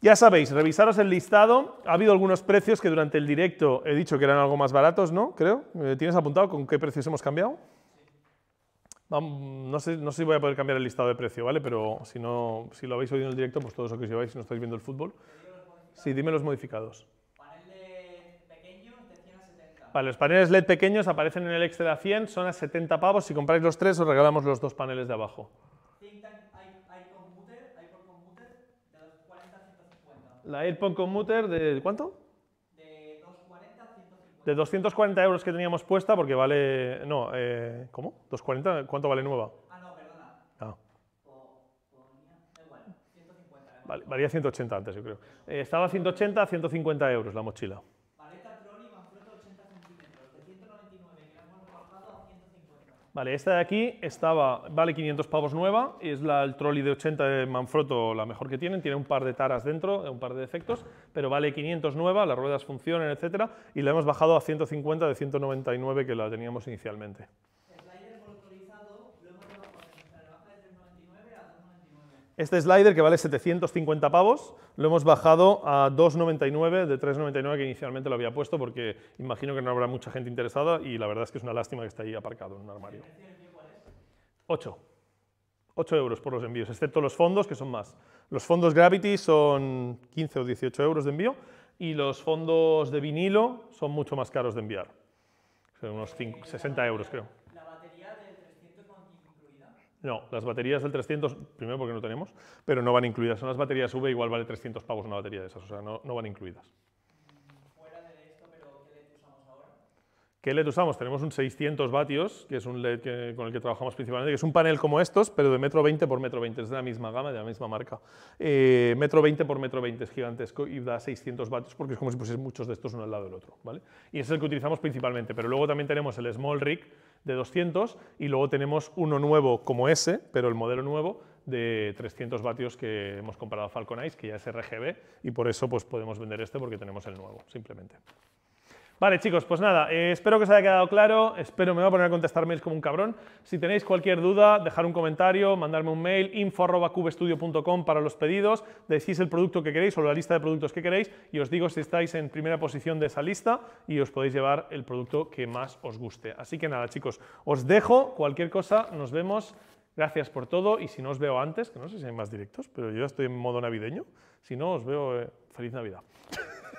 Ya sabéis, revisaros el listado. Ha habido algunos precios que durante el directo he dicho que eran algo más baratos, ¿no? Creo. Eh, ¿Tienes apuntado con qué precios hemos cambiado? No sé, no sé si voy a poder cambiar el listado de precio, ¿vale? Pero si, no, si lo habéis oído en el directo, pues todos os que lleváis, si no estáis viendo el fútbol. Sí, dime los modificados. Vale, los paneles LED pequeños aparecen en el Excel a 100, son a 70 pavos. Si compráis los tres, os regalamos los dos paneles de abajo. la AirPod Commuter de ¿cuánto? De 240, 150. De 240 euros que teníamos puesta, porque vale. No, eh, ¿cómo? ¿240? ¿Cuánto vale nueva? Ah, no, perdona. Ah. O, igual, 150, vale, valía 180 antes, yo creo. Eh, estaba 180 a 150 euros la mochila. Vale, esta de aquí estaba, vale 500 pavos nueva, es la, el trolley de 80 de Manfrotto, la mejor que tienen, tiene un par de taras dentro, un par de defectos, pero vale 500 nueva, las ruedas funcionan, etcétera, y la hemos bajado a 150 de 199 que la teníamos inicialmente. Este slider que vale 750 pavos, lo hemos bajado a 2,99 de 3,99 que inicialmente lo había puesto porque imagino que no habrá mucha gente interesada y la verdad es que es una lástima que esté ahí aparcado en un armario. 8. 8 euros por los envíos, excepto los fondos que son más. Los fondos Gravity son 15 o 18 euros de envío y los fondos de vinilo son mucho más caros de enviar. Son unos 60 euros creo. No, las baterías del 300, primero porque no tenemos, pero no van incluidas. Son las baterías V, igual vale 300 pavos una batería de esas, o sea, no, van incluidas. Fuera de esto, pero ¿qué LED usamos ahora? ¿Qué LED usamos? Tenemos un 600 vatios, que es un LED con el que trabajamos principalmente, que es un panel como estos, pero de metro 20 por metro 20, es de la misma gama, de la misma marca. Eh, metro 20 por metro 20 es gigantesco y da 600 vatios porque es como si pusieses muchos de estos uno al lado del otro, ¿vale? Y es el que utilizamos principalmente, pero luego también tenemos el Small Rig, de 200 y luego tenemos uno nuevo como ese, pero el modelo nuevo de 300 vatios que hemos comprado a Falcon Ice, que ya es RGB, y por eso pues, podemos vender este porque tenemos el nuevo, simplemente. Vale, chicos, pues nada, eh, espero que os haya quedado claro, espero me voy a poner a contestar mails como un cabrón. Si tenéis cualquier duda, dejar un comentario, mandarme un mail, info.cubestudio.com para los pedidos, decís el producto que queréis o la lista de productos que queréis y os digo si estáis en primera posición de esa lista y os podéis llevar el producto que más os guste. Así que nada, chicos, os dejo, cualquier cosa, nos vemos. Gracias por todo y si no os veo antes, que no sé si hay más directos, pero yo ya estoy en modo navideño, si no os veo, eh, feliz Navidad.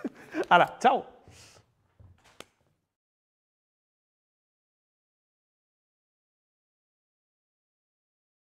<laughs> ¡Hala! ¡Chao!